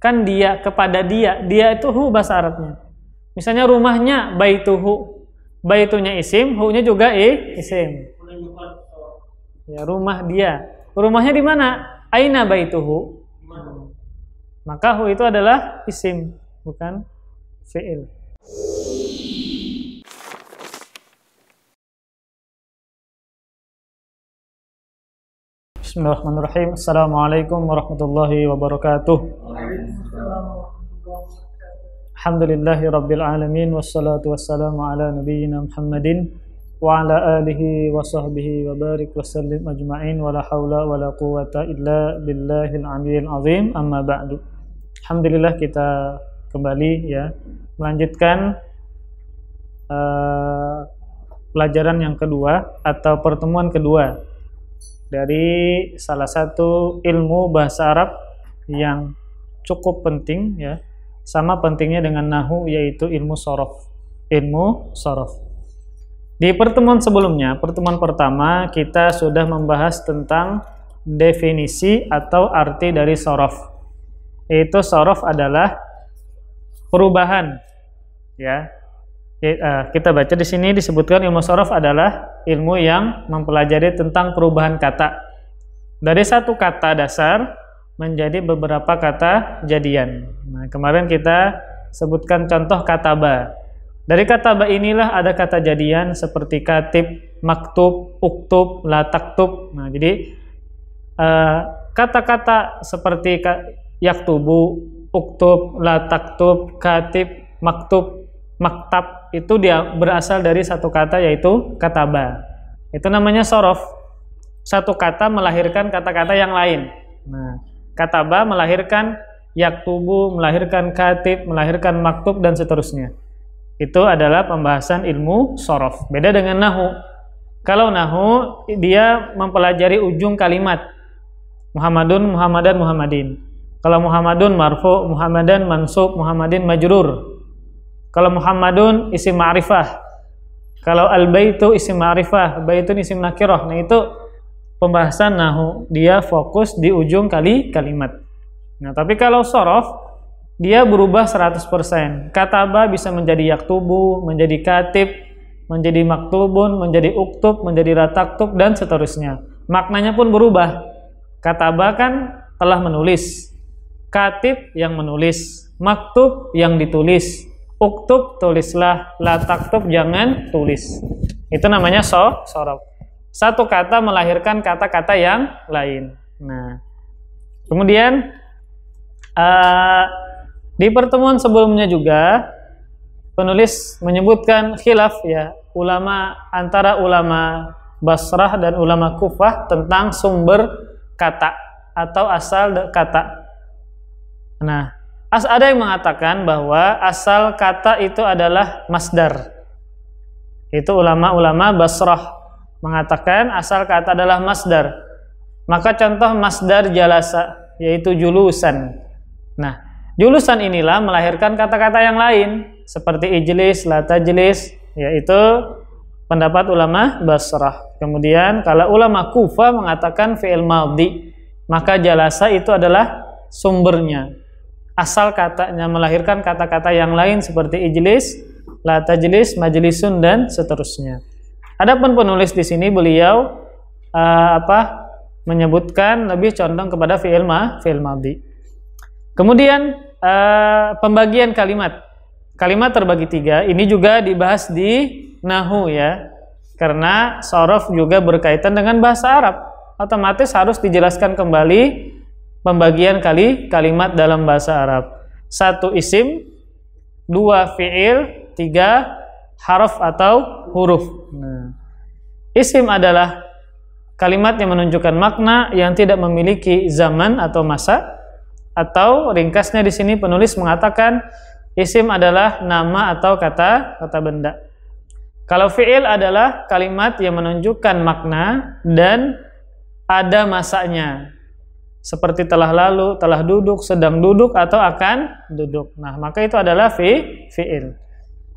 kan dia kepada dia dia itu hu bahasa Arabnya misalnya rumahnya baituhu baitunya isim hu-nya juga i, isim ya rumah dia rumahnya di mana aina baituhu maka hu itu adalah isim bukan fi'il Bismillahirrahmanirrahim. Assalamualaikum warahmatullahi wabarakatuh. Alhamdulillahi rabbil alamin wassalatu wassalamu ala nabiyyina Muhammadin wa ala alihi wa sahbihi wa barik wa sallim ajma'in wa la hawla wa la quwata illa billahil aliyil azim amma ba'du. Alhamdulillah kita kembali ya melanjutkan uh, pelajaran yang kedua atau pertemuan kedua dari salah satu ilmu bahasa Arab yang cukup penting ya sama pentingnya dengan nahu yaitu ilmu sorof ilmu sorof di pertemuan sebelumnya pertemuan pertama kita sudah membahas tentang definisi atau arti dari sorof yaitu sorof adalah perubahan ya Eh, kita baca di sini disebutkan ilmu sorof adalah ilmu yang mempelajari tentang perubahan kata dari satu kata dasar menjadi beberapa kata jadian. Nah, kemarin kita sebutkan contoh kata ba. Dari kata ba inilah ada kata jadian seperti katib, maktub, uktub, lataktub. Nah, jadi eh, kata-kata seperti yaktubu, uktub, lataktub, katib, maktub maktab itu dia berasal dari satu kata yaitu kataba. Itu namanya sorof. Satu kata melahirkan kata-kata yang lain. Nah, kataba melahirkan yaktubu, melahirkan katib, melahirkan maktub dan seterusnya. Itu adalah pembahasan ilmu sorof. Beda dengan nahu. Kalau nahu dia mempelajari ujung kalimat. Muhammadun, Muhammadan, Muhammadin. Kalau Muhammadun marfu, Muhammadan mansub, Muhammadin majrur kalau Muhammadun isim ma'rifah. Kalau al-baitu isim ma'rifah, baitun isim nakirah. Nah, itu pembahasan nahu, dia fokus di ujung kali kalimat. Nah, tapi kalau sorof, dia berubah 100%. Kataba bisa menjadi yaktubu, menjadi katib, menjadi maktubun, menjadi uktub, menjadi rataktub, dan seterusnya. Maknanya pun berubah. Kataba kan telah menulis. Katib yang menulis. Maktub yang ditulis uktub tulislah la taktub jangan tulis itu namanya so sorob satu kata melahirkan kata-kata yang lain nah kemudian uh, di pertemuan sebelumnya juga penulis menyebutkan khilaf ya ulama antara ulama Basrah dan ulama Kufah tentang sumber kata atau asal kata nah As ada yang mengatakan bahwa asal kata itu adalah masdar. Itu ulama-ulama Basrah mengatakan asal kata adalah masdar. Maka contoh masdar jalasa yaitu julusan. Nah, julusan inilah melahirkan kata-kata yang lain seperti ijlis, lata yaitu pendapat ulama Basrah. Kemudian kalau ulama Kufa mengatakan fi'il maldi, maka jalasa itu adalah sumbernya asal katanya melahirkan kata-kata yang lain seperti ijlis, la tajlis, majlisun dan seterusnya. Adapun penulis di sini beliau uh, apa menyebutkan lebih condong kepada fi'il ma, fi'il Kemudian uh, pembagian kalimat. Kalimat terbagi tiga. Ini juga dibahas di Nahu ya. Karena sorof juga berkaitan dengan bahasa Arab. Otomatis harus dijelaskan kembali pembagian kali kalimat dalam bahasa Arab. Satu isim, dua fi'il, tiga haraf atau huruf. Nah, isim adalah kalimat yang menunjukkan makna yang tidak memiliki zaman atau masa atau ringkasnya di sini penulis mengatakan isim adalah nama atau kata kata benda. Kalau fi'il adalah kalimat yang menunjukkan makna dan ada masanya seperti telah lalu, telah duduk, sedang duduk atau akan duduk. Nah, maka itu adalah fi fiil.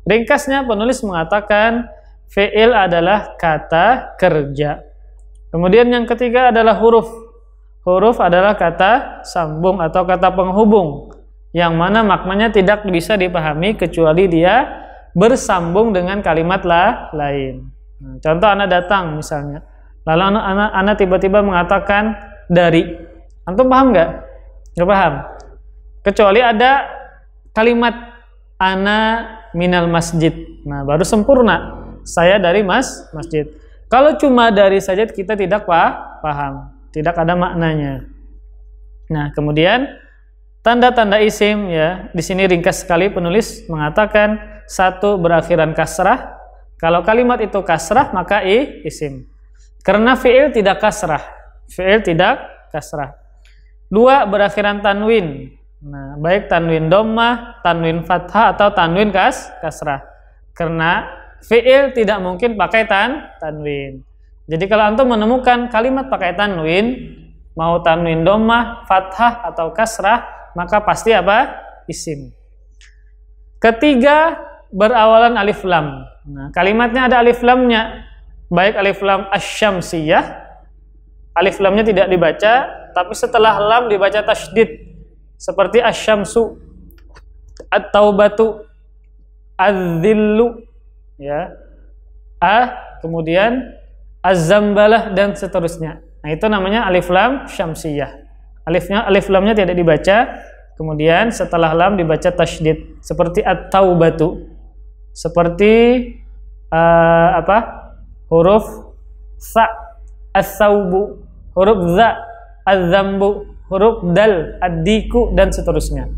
Ringkasnya penulis mengatakan fiil adalah kata kerja. Kemudian yang ketiga adalah huruf. Huruf adalah kata sambung atau kata penghubung yang mana maknanya tidak bisa dipahami kecuali dia bersambung dengan kalimat lah lain. Nah, contoh anak datang misalnya. Lalu anak anak tiba-tiba mengatakan dari Antum paham nggak? Nggak paham. Kecuali ada kalimat ana minal masjid. Nah, baru sempurna. Saya dari mas masjid. Kalau cuma dari saja kita tidak paham, tidak ada maknanya. Nah, kemudian tanda-tanda isim ya. Di sini ringkas sekali penulis mengatakan satu berakhiran kasrah. Kalau kalimat itu kasrah maka i isim. Karena fi'il tidak kasrah. Fi'il tidak kasrah. Dua berakhiran tanwin. Nah, baik tanwin domah, tanwin fathah atau tanwin kas kasrah. Karena fiil tidak mungkin pakai tan tanwin. Jadi kalau antum menemukan kalimat pakai tanwin, mau tanwin domah, fathah atau kasrah, maka pasti apa? Isim. Ketiga berawalan alif lam. Nah, kalimatnya ada alif lamnya. Baik alif lam asyamsiyah, alif lamnya tidak dibaca, tapi setelah lam dibaca tasydid seperti asyamsu atau batu azillu ya a kemudian azambalah dan seterusnya nah itu namanya alif lam syamsiyah alifnya alif lamnya tidak dibaca kemudian setelah lam dibaca tasydid seperti atau batu seperti uh, apa huruf sa asaubu huruf za az huruf dal, adiku dan seterusnya.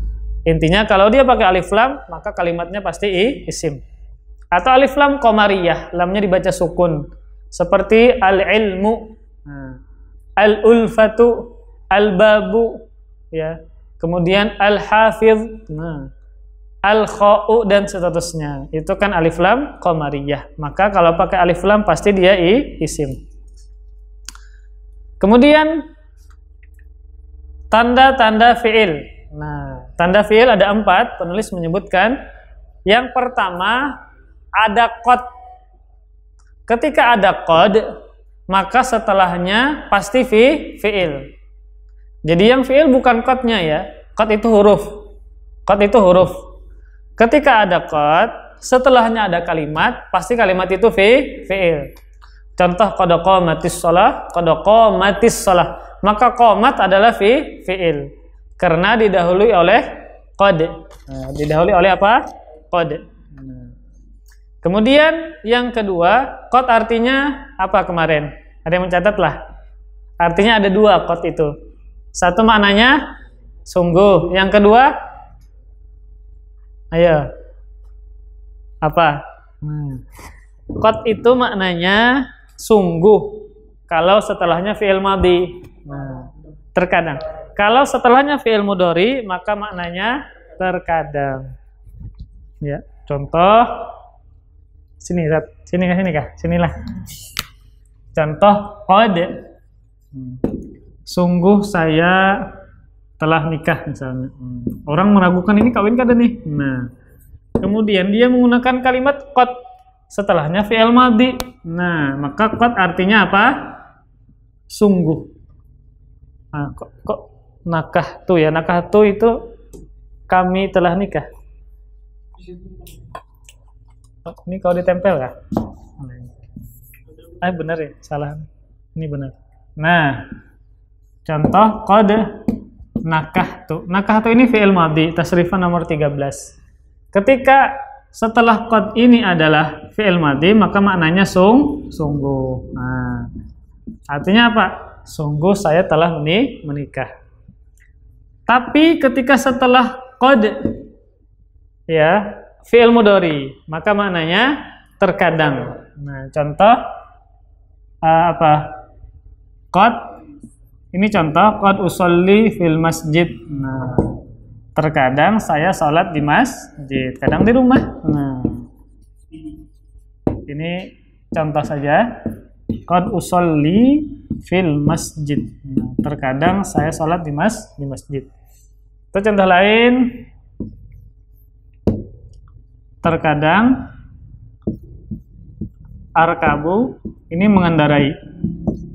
Intinya kalau dia pakai alif lam, maka kalimatnya pasti i, isim. Atau alif lam komariyah, lamnya dibaca sukun. Seperti al-ilmu, hmm. al-ulfatu, al-babu, ya. Kemudian al hafid nah. Hmm. al-kha'u dan seterusnya. Itu kan alif lam komariyah. Maka kalau pakai alif lam pasti dia i, isim. Kemudian Tanda-tanda fi'il. Nah, tanda fi'il ada empat, penulis menyebutkan. Yang pertama, ada kod. Ketika ada kod, maka setelahnya pasti fi fi'il. Jadi yang fi'il bukan kodnya ya. Kod itu huruf. Kod itu huruf. Ketika ada kod, setelahnya ada kalimat, pasti kalimat itu fi fi'il. Contoh kodokomatis sholah, kodokomatis sholah maka komat adalah fi fiil karena didahului oleh kode nah, didahului oleh apa? kode Kemudian yang kedua, qad artinya apa kemarin? Ada yang mencatat Artinya ada dua qad itu. Satu maknanya sungguh, yang kedua ayo. Apa? kot hmm. itu maknanya sungguh kalau setelahnya fi'il madhi terkadang. Kalau setelahnya fi'il mudori, maka maknanya terkadang. Ya, contoh sini, sini kah, sini kah, sinilah. Contoh qad. Sungguh saya telah nikah misalnya. Orang meragukan ini kawin kada nih. Nah, kemudian dia menggunakan kalimat qad setelahnya fi'il madi. Nah, maka qad artinya apa? Sungguh. Nah, kok, kok nakah tuh ya? Nakah tuh itu kami telah nikah. Oh, ini kalau ditempel ya? Eh bener ya, salah. Ini bener Nah, contoh kode nakah tuh. Nakah tuh ini fi'il madhi, tasrifan nomor 13. Ketika setelah kod ini adalah fi'il madhi, maka maknanya sung, sungguh. Nah, artinya apa? sungguh saya telah menikah. Tapi ketika setelah kod ya, fi'il mudori, maka maknanya terkadang. Nah, contoh uh, apa? kod ini contoh kod usolli fil masjid. Nah, terkadang saya sholat di masjid, kadang di rumah. Nah, ini contoh saja. kod usolli fil masjid. Nah, terkadang saya sholat di mas di masjid. Itu contoh lain. Terkadang arkabu ini mengendarai.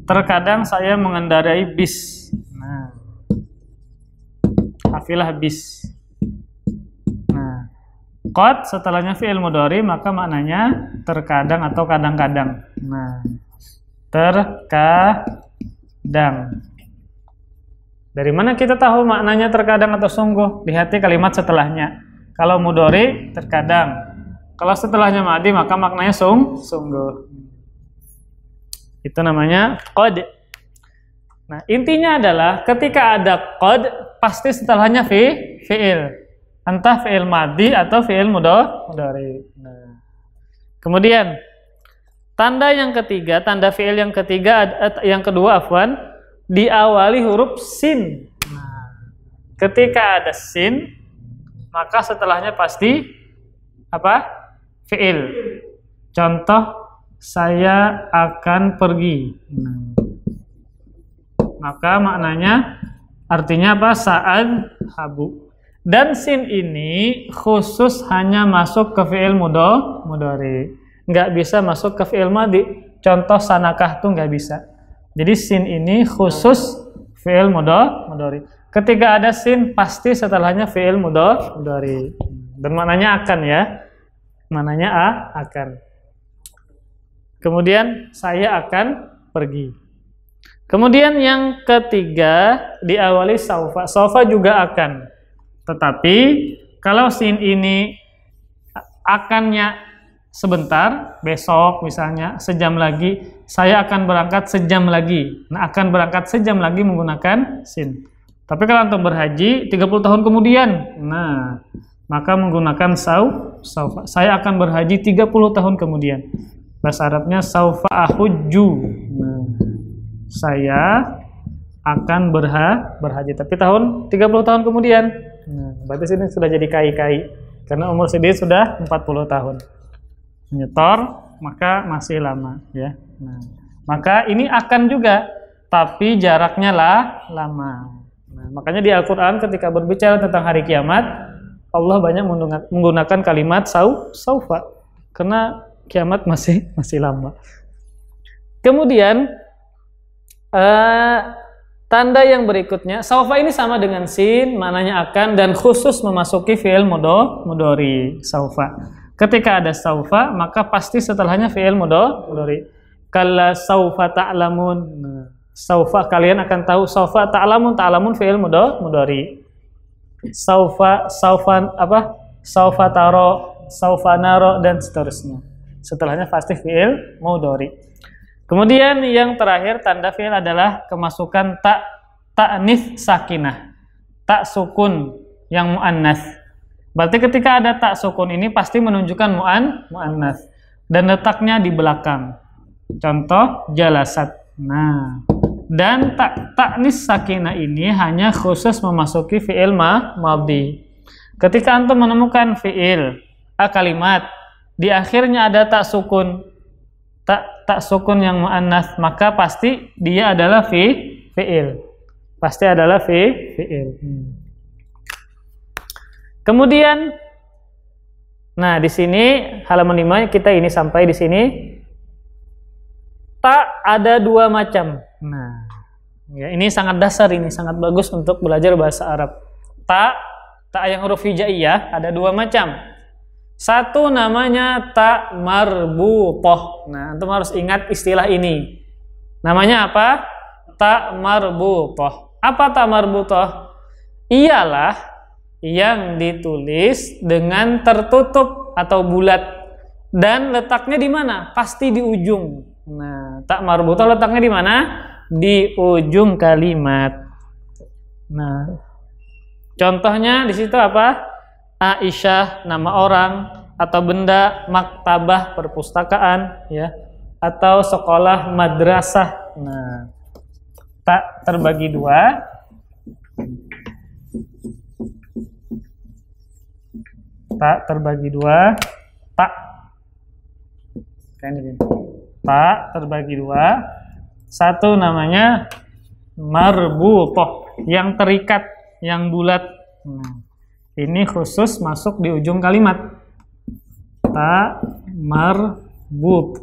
Terkadang saya mengendarai bis. Nah, afilah bis. Nah, kot setelahnya fi'il mudori, maka maknanya terkadang atau kadang-kadang. Nah, terkadang. Dari mana kita tahu maknanya terkadang atau sungguh? Lihat kalimat setelahnya. Kalau mudori terkadang. Kalau setelahnya madi maka maknanya sung, sungguh. Itu namanya qad. Nah, intinya adalah ketika ada qad pasti setelahnya fi fiil. Entah fiil madi atau fiil mudori. Nah. Kemudian Tanda yang ketiga, tanda fi'il yang ketiga yang kedua afwan diawali huruf sin. Ketika ada sin, maka setelahnya pasti apa? fi'il. Contoh saya akan pergi. Maka maknanya artinya apa? Saat habu. Dan sin ini khusus hanya masuk ke fi'il Mudari nggak bisa masuk ke fi'il madi. Contoh sanakah tuh nggak bisa. Jadi sin ini khusus fi'il mudhari. Ketika ada sin pasti setelahnya fi'il mudhari. Dan maknanya akan ya. Maknanya a akan. Kemudian saya akan pergi. Kemudian yang ketiga diawali saufa. Saufa juga akan. Tetapi kalau sin ini akannya sebentar, besok misalnya, sejam lagi, saya akan berangkat sejam lagi. Nah, akan berangkat sejam lagi menggunakan sin. Tapi kalau untuk berhaji 30 tahun kemudian, nah, maka menggunakan sau, saufa. Saya akan berhaji 30 tahun kemudian. Bahasa Arabnya saufa ahujju. Nah, saya akan berha berhaji tapi tahun 30 tahun kemudian. Nah, berarti sini sudah jadi kai-kai karena umur sini sudah 40 tahun menyetor maka masih lama ya. Nah, maka ini akan juga tapi jaraknya lah lama. Nah, makanya di Al-Qur'an ketika berbicara tentang hari kiamat Allah banyak menggunakan kalimat sau saufa karena kiamat masih masih lama. Kemudian uh, Tanda yang berikutnya, saufa ini sama dengan sin, maknanya akan dan khusus memasuki fi'il mudo, mudori, saufa. Ketika ada saufa, maka pasti setelahnya fi'il mudhari. Kala saufa ta'lamun. Nah, saufa kalian akan tahu saufa ta'lamun ta'lamun fi'il mudhari. Saufa saufan apa? Saufa taro, saufa naro dan seterusnya. Setelahnya pasti fi'il mudhari. Kemudian yang terakhir tanda fi'il adalah kemasukan tak ta'nif sakinah. Tak sukun yang muannas Berarti ketika ada tak sukun ini pasti menunjukkan mu'an mu'annas dan letaknya di belakang. Contoh jalasat. Nah, dan tak taknis sakina ini hanya khusus memasuki fi'il ma maldi. Ketika antum menemukan fi'il a kalimat di akhirnya ada tak sukun tak tak sukun yang muannas maka pasti dia adalah fi fi'il. Pasti adalah fi fi'il. Hmm. Kemudian nah di sini halaman 5 kita ini sampai di sini tak ada dua macam. Nah, ya ini sangat dasar ini sangat bagus untuk belajar bahasa Arab. Tak tak yang huruf hijaiyah ada dua macam. Satu namanya tak marbutoh. Nah, antum harus ingat istilah ini. Namanya apa? Tak marbutoh. Apa tak marbutoh? Iyalah yang ditulis dengan tertutup atau bulat dan letaknya di mana? Pasti di ujung. Nah, tak marbutah letaknya di mana? Di ujung kalimat. Nah, contohnya di situ apa? Aisyah nama orang atau benda maktabah perpustakaan ya atau sekolah madrasah. Nah, tak terbagi dua tak terbagi dua tak kan ini tak terbagi dua satu namanya marbutoh yang terikat yang bulat nah, ini khusus masuk di ujung kalimat tak marbut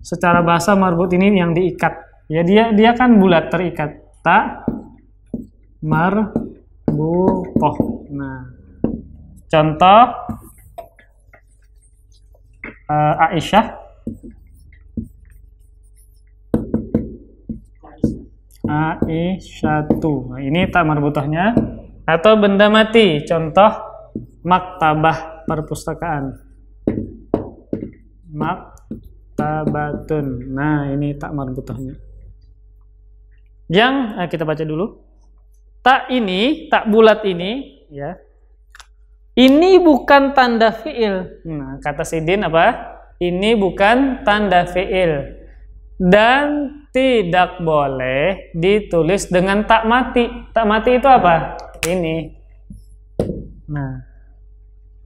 secara bahasa marbut ini yang diikat ya dia dia kan bulat terikat tak marbutoh nah Contoh uh, Aisyah. tuh, Nah, ini tak marbutohnya atau benda mati. Contoh maktabah perpustakaan. Maktabatun. Nah, ini tak marbutohnya. Yang nah, kita baca dulu. Tak ini, tak bulat ini, ya. Ini bukan tanda fiil. Nah, kata Sidin apa? Ini bukan tanda fiil. Dan tidak boleh ditulis dengan tak mati. Tak mati itu apa? Ini. Nah.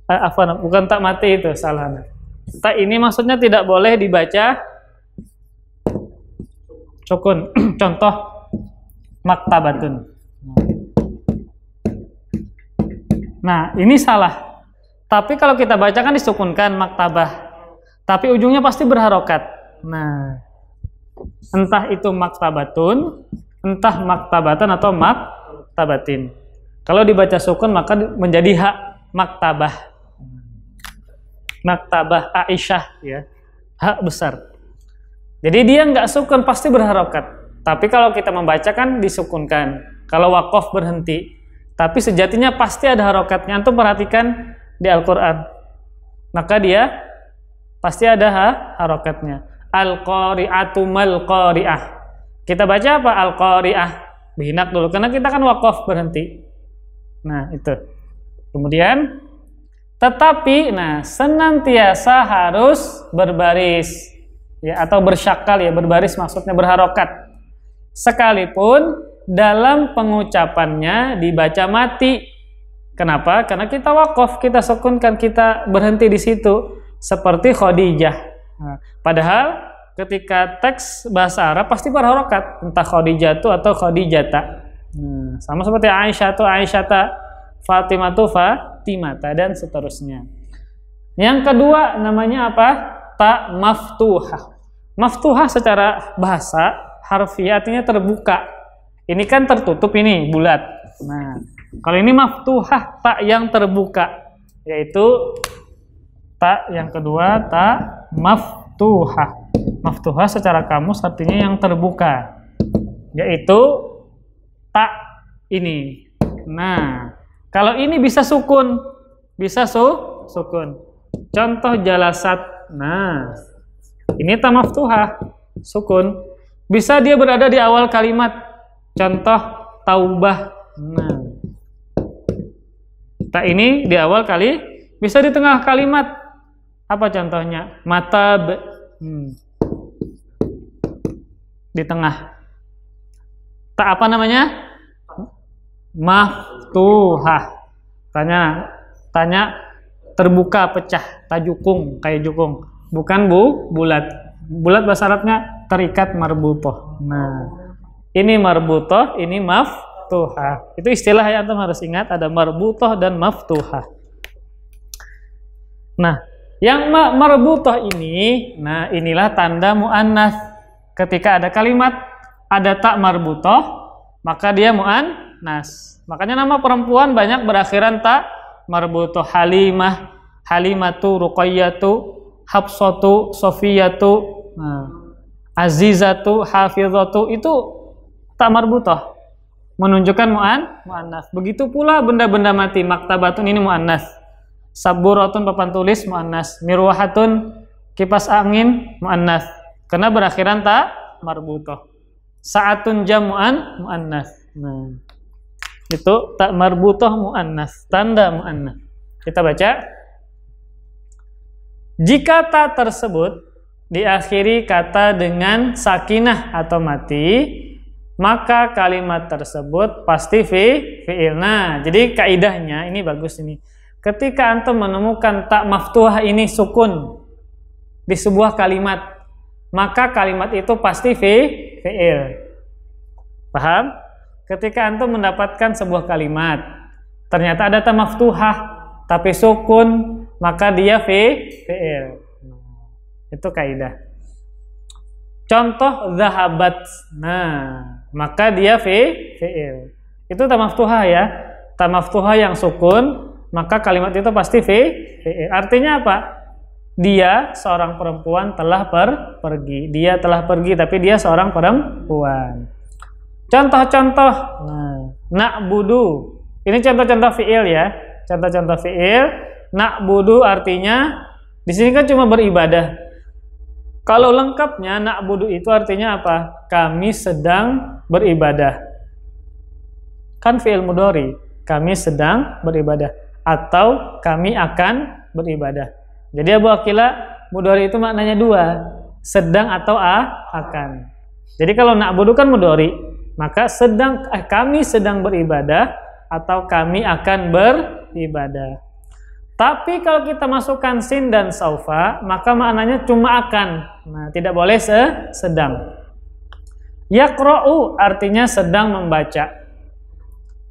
Eh, apa? bukan tak mati itu salah. Tak ini maksudnya tidak boleh dibaca cukun. Contoh maktabatun. Nah, ini salah. Tapi kalau kita baca kan disukunkan maktabah. Tapi ujungnya pasti berharokat. Nah, entah itu maktabatun, entah maktabatan atau maktabatin. Kalau dibaca sukun maka menjadi hak maktabah. Maktabah Aisyah ya. Hak besar. Jadi dia nggak sukun pasti berharokat. Tapi kalau kita membaca kan disukunkan. Kalau wakof berhenti. Tapi sejatinya pasti ada harokatnya. Antum perhatikan di Al-Quran. Maka dia pasti ada ha harokatnya. Al-Qari'atu mal-Qari'ah. Kita baca apa? Al-Qari'ah. Bihinak dulu. Karena kita kan wakaf berhenti. Nah, itu. Kemudian, tetapi, nah, senantiasa harus berbaris. Ya, atau bersyakal ya. Berbaris maksudnya berharokat. Sekalipun dalam pengucapannya dibaca mati. Kenapa? Karena kita wakaf, kita sukunkan, kita berhenti di situ. Seperti Khadijah. Nah, padahal ketika teks bahasa Arab pasti berharokat. Entah Khadijah itu atau Khadijata. tak hmm, sama seperti Aisyah itu Aisyata, Fatimah itu Fatimata, dan seterusnya. Yang kedua namanya apa? Ta maftuha. Maftuha secara bahasa harfiah artinya terbuka ini kan tertutup ini bulat. Nah, kalau ini maftuhah tak yang terbuka yaitu tak yang kedua tak maftuhah. Maftuhah secara kamus artinya yang terbuka yaitu tak ini. Nah, kalau ini bisa sukun, bisa su sukun. Contoh jalasat. Nah, ini tak tamaftuha, sukun. Bisa dia berada di awal kalimat Contoh taubah. Nah. Tak ini di awal kali bisa di tengah kalimat. Apa contohnya? Mata Hmm. Di tengah. Tak apa namanya? Maftuhah. Tanya tanya terbuka pecah tak tajukung kayak jukung bukan bu bulat bulat bahasa Arabnya terikat marbutoh nah ini marbutoh, ini maftuhah. Itu istilah yang antum harus ingat ada marbutoh dan maftuhah. Nah, yang marbutoh ini, nah inilah tanda muannas. Ketika ada kalimat ada tak marbutoh, maka dia muannas. Makanya nama perempuan banyak berakhiran tak marbutoh Halimah, Halimatu, Ruqayyatu, Habsatu, Sofiyatu, nah, Azizatu, Hafizatu itu tak marbutoh menunjukkan mu'an mu'annas begitu pula benda-benda mati maktabatun ini mu'annas saburatun papan tulis mu'annas mirwahatun kipas angin mu'annas karena berakhiran tak marbutoh saatun jamu'an mu'annas nah itu tak marbutoh mu'annas tanda mu'annas kita baca jika tak tersebut diakhiri kata dengan sakinah atau mati maka kalimat tersebut pasti fi fi'il. Nah, jadi kaidahnya ini bagus ini. Ketika antum menemukan tak maftuah ini sukun di sebuah kalimat, maka kalimat itu pasti fi fi'il. Paham? Ketika antum mendapatkan sebuah kalimat, ternyata ada tak maftuah, tapi sukun, maka dia fi fi'il. Nah, itu kaidah. Contoh zahabat. Nah, maka dia fi fi'il. Itu ta ya. Ta yang sukun, maka kalimat itu pasti fi fi'il. Artinya apa? Dia seorang perempuan telah per pergi. Dia telah pergi tapi dia seorang perempuan. Contoh-contoh. Nah, nak budu. Ini contoh-contoh fi'il ya. Contoh-contoh fi'il. Nak budu artinya di sini kan cuma beribadah. Kalau lengkapnya nak budu itu artinya apa? Kami sedang beribadah. Kan fi'il mudori. Kami sedang beribadah. Atau kami akan beribadah. Jadi Abu Akila mudori itu maknanya dua. Sedang atau a, akan. Jadi kalau na'budu kan mudori. Maka sedang eh, kami sedang beribadah atau kami akan beribadah. Tapi kalau kita masukkan sin dan saufa, maka maknanya cuma akan. Nah, tidak boleh se sedang. Yakro'u artinya sedang membaca.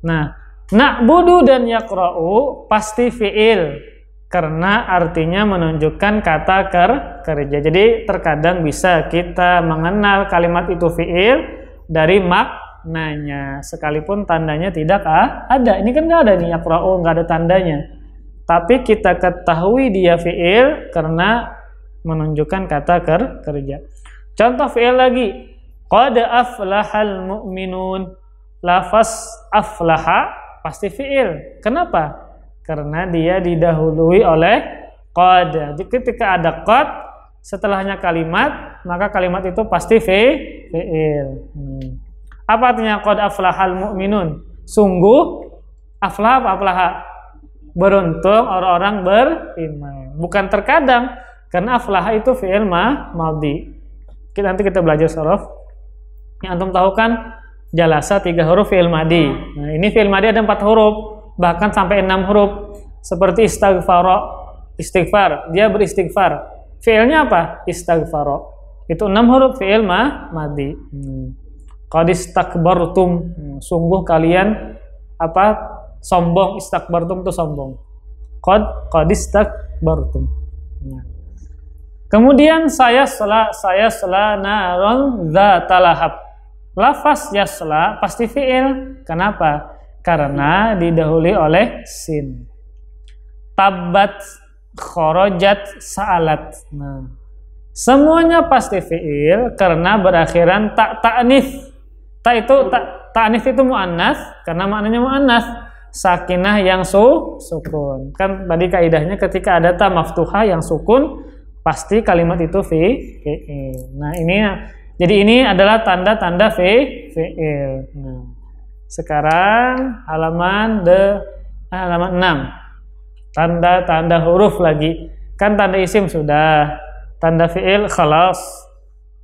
Nah, na'budu dan yakro'u pasti fi'il karena artinya menunjukkan kata ker kerja. Jadi terkadang bisa kita mengenal kalimat itu fi'il dari maknanya sekalipun tandanya tidak ah, ada. Ini kan nggak ada nih yakra'u, nggak ada tandanya tapi kita ketahui dia fi'il karena menunjukkan kata ker, kerja. Contoh fi'il lagi. Qad aflahal mu'minun. Lafaz aflaha pasti fi'il. Kenapa? Karena dia didahului oleh qad. Jadi ketika ada qad setelahnya kalimat, maka kalimat itu pasti fi'il. Hmm. Apa artinya qad aflahal mu'minun? Sungguh aflah apa aflaha? Beruntung orang-orang beriman. Bukan terkadang, karena aflaha itu fi'il ma maldi. Kita, nanti kita belajar sorof. Yang antum tahu kan, jalasa tiga huruf fi'il madi. Nah, ini fi'il madi ada empat huruf, bahkan sampai enam huruf. Seperti istighfaro, istighfar, dia beristighfar. Fi'ilnya apa? Istighfaro. Itu enam huruf fi'il ma madi. Hmm. Qadistakbartum, hmm. sungguh kalian apa sombong istakbartum itu sombong qad qad istakbartum ya. kemudian saya sela saya sela naron zatalahab lafaz yasla pasti fiil kenapa karena didahului oleh sin tabat khorojat sa'alat nah semuanya pasti fiil karena berakhiran tak ta'nif ta itu tak ta'nif itu muannas karena maknanya muannas sakinah yang su sukun. Kan tadi kaidahnya ketika ada ta maftuha yang sukun pasti kalimat itu fi fi'il. Nah, ini jadi ini adalah tanda-tanda fi fi'il. Nah, sekarang halaman de eh, halaman 6. Tanda-tanda huruf lagi. Kan tanda isim sudah, tanda fi'il khalas.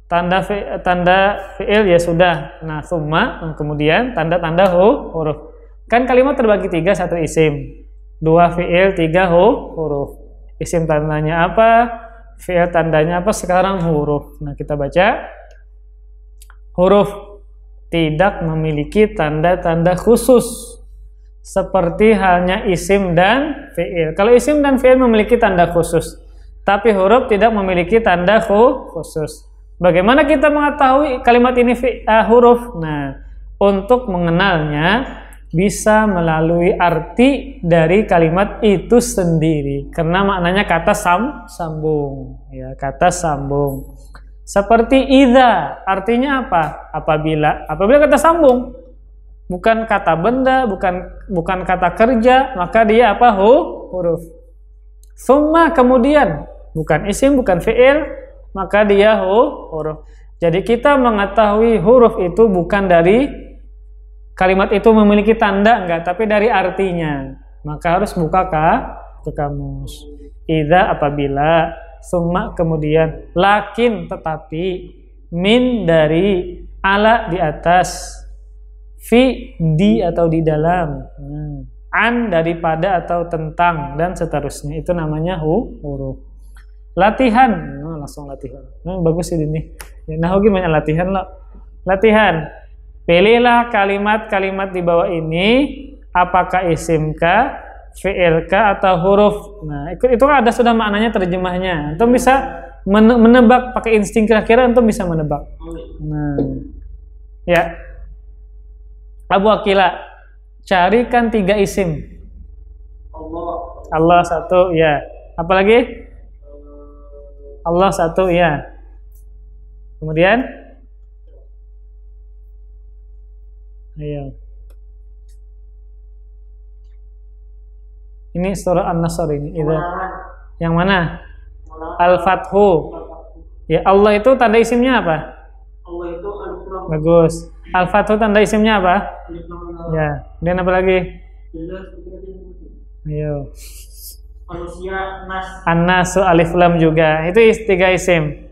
Tanda fi, tanda fi'il ya sudah. Nah, summa kemudian tanda-tanda huruf Kan kalimat terbagi tiga, satu isim, dua fiil, tiga huruf. Isim tandanya apa? Fiil tandanya apa? Sekarang huruf. Nah, kita baca. Huruf tidak memiliki tanda-tanda khusus seperti halnya isim dan fiil. Kalau isim dan fiil memiliki tanda khusus, tapi huruf tidak memiliki tanda khusus. Bagaimana kita mengetahui kalimat ini fi, uh, huruf? Nah, untuk mengenalnya bisa melalui arti dari kalimat itu sendiri karena maknanya kata sam sambung ya kata sambung seperti ida artinya apa apabila apabila kata sambung bukan kata benda bukan bukan kata kerja maka dia apa hu huruf summa kemudian bukan isim bukan fiil maka dia hu huruf jadi kita mengetahui huruf itu bukan dari kalimat itu memiliki tanda enggak, tapi dari artinya. Maka harus buka ke kamus. Ida apabila, summa kemudian, lakin tetapi, min dari ala di atas, fi di atau di dalam. Hmm. An daripada atau tentang dan seterusnya itu namanya hu, huruf latihan nah, langsung latihan nah, bagus ini nah gimana latihan lo latihan Pilihlah kalimat-kalimat di bawah ini, apakah isim ka, fi'il ka, atau huruf. Nah, itu, itu ada sudah maknanya terjemahnya. Itu bisa menebak pakai insting kira-kira untuk bisa menebak. Nah. Ya. Abu Akila, carikan tiga isim. Allah. Allah satu, ya. Apalagi? Allah satu, ya. Kemudian? Iya. Ini surah An-Nasr ini. Itu. Yang mana? Al-Fathu. Ya Allah itu tanda isimnya apa? Allah itu al Bagus. Al-Fathu tanda isimnya apa? Ya. Dan apa lagi? Ayo. Anas. An alif lam juga. Itu tiga isim.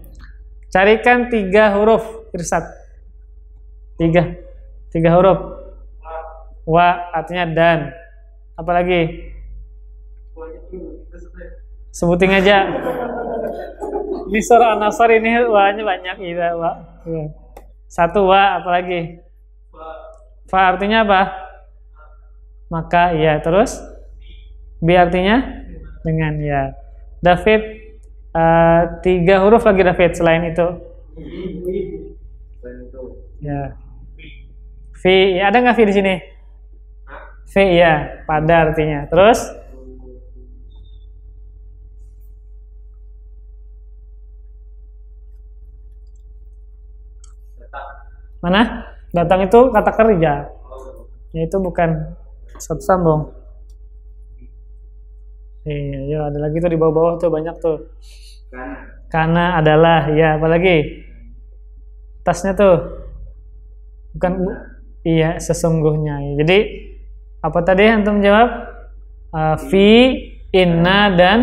Carikan tiga huruf irsat. Tiga. Tiga huruf. Wa artinya dan. Apalagi? Sebutin aja. Di surah an ini wa-nya banyak iya wa. Iya. Satu wa apalagi? Fa artinya apa? Maka iya terus bi artinya dengan ya. David uh, tiga huruf lagi David selain itu. Selain itu. Ya. V ada nggak V di sini? V ya pada artinya. Terus? Mana? Datang itu kata kerja. Ya itu bukan satu sambung. Iya, ya ada lagi tuh di bawah-bawah tuh banyak tuh. Karena adalah, ya apalagi tasnya tuh bukan Iya, sesungguhnya. Jadi apa tadi antum jawab? Uh, fi, inna dan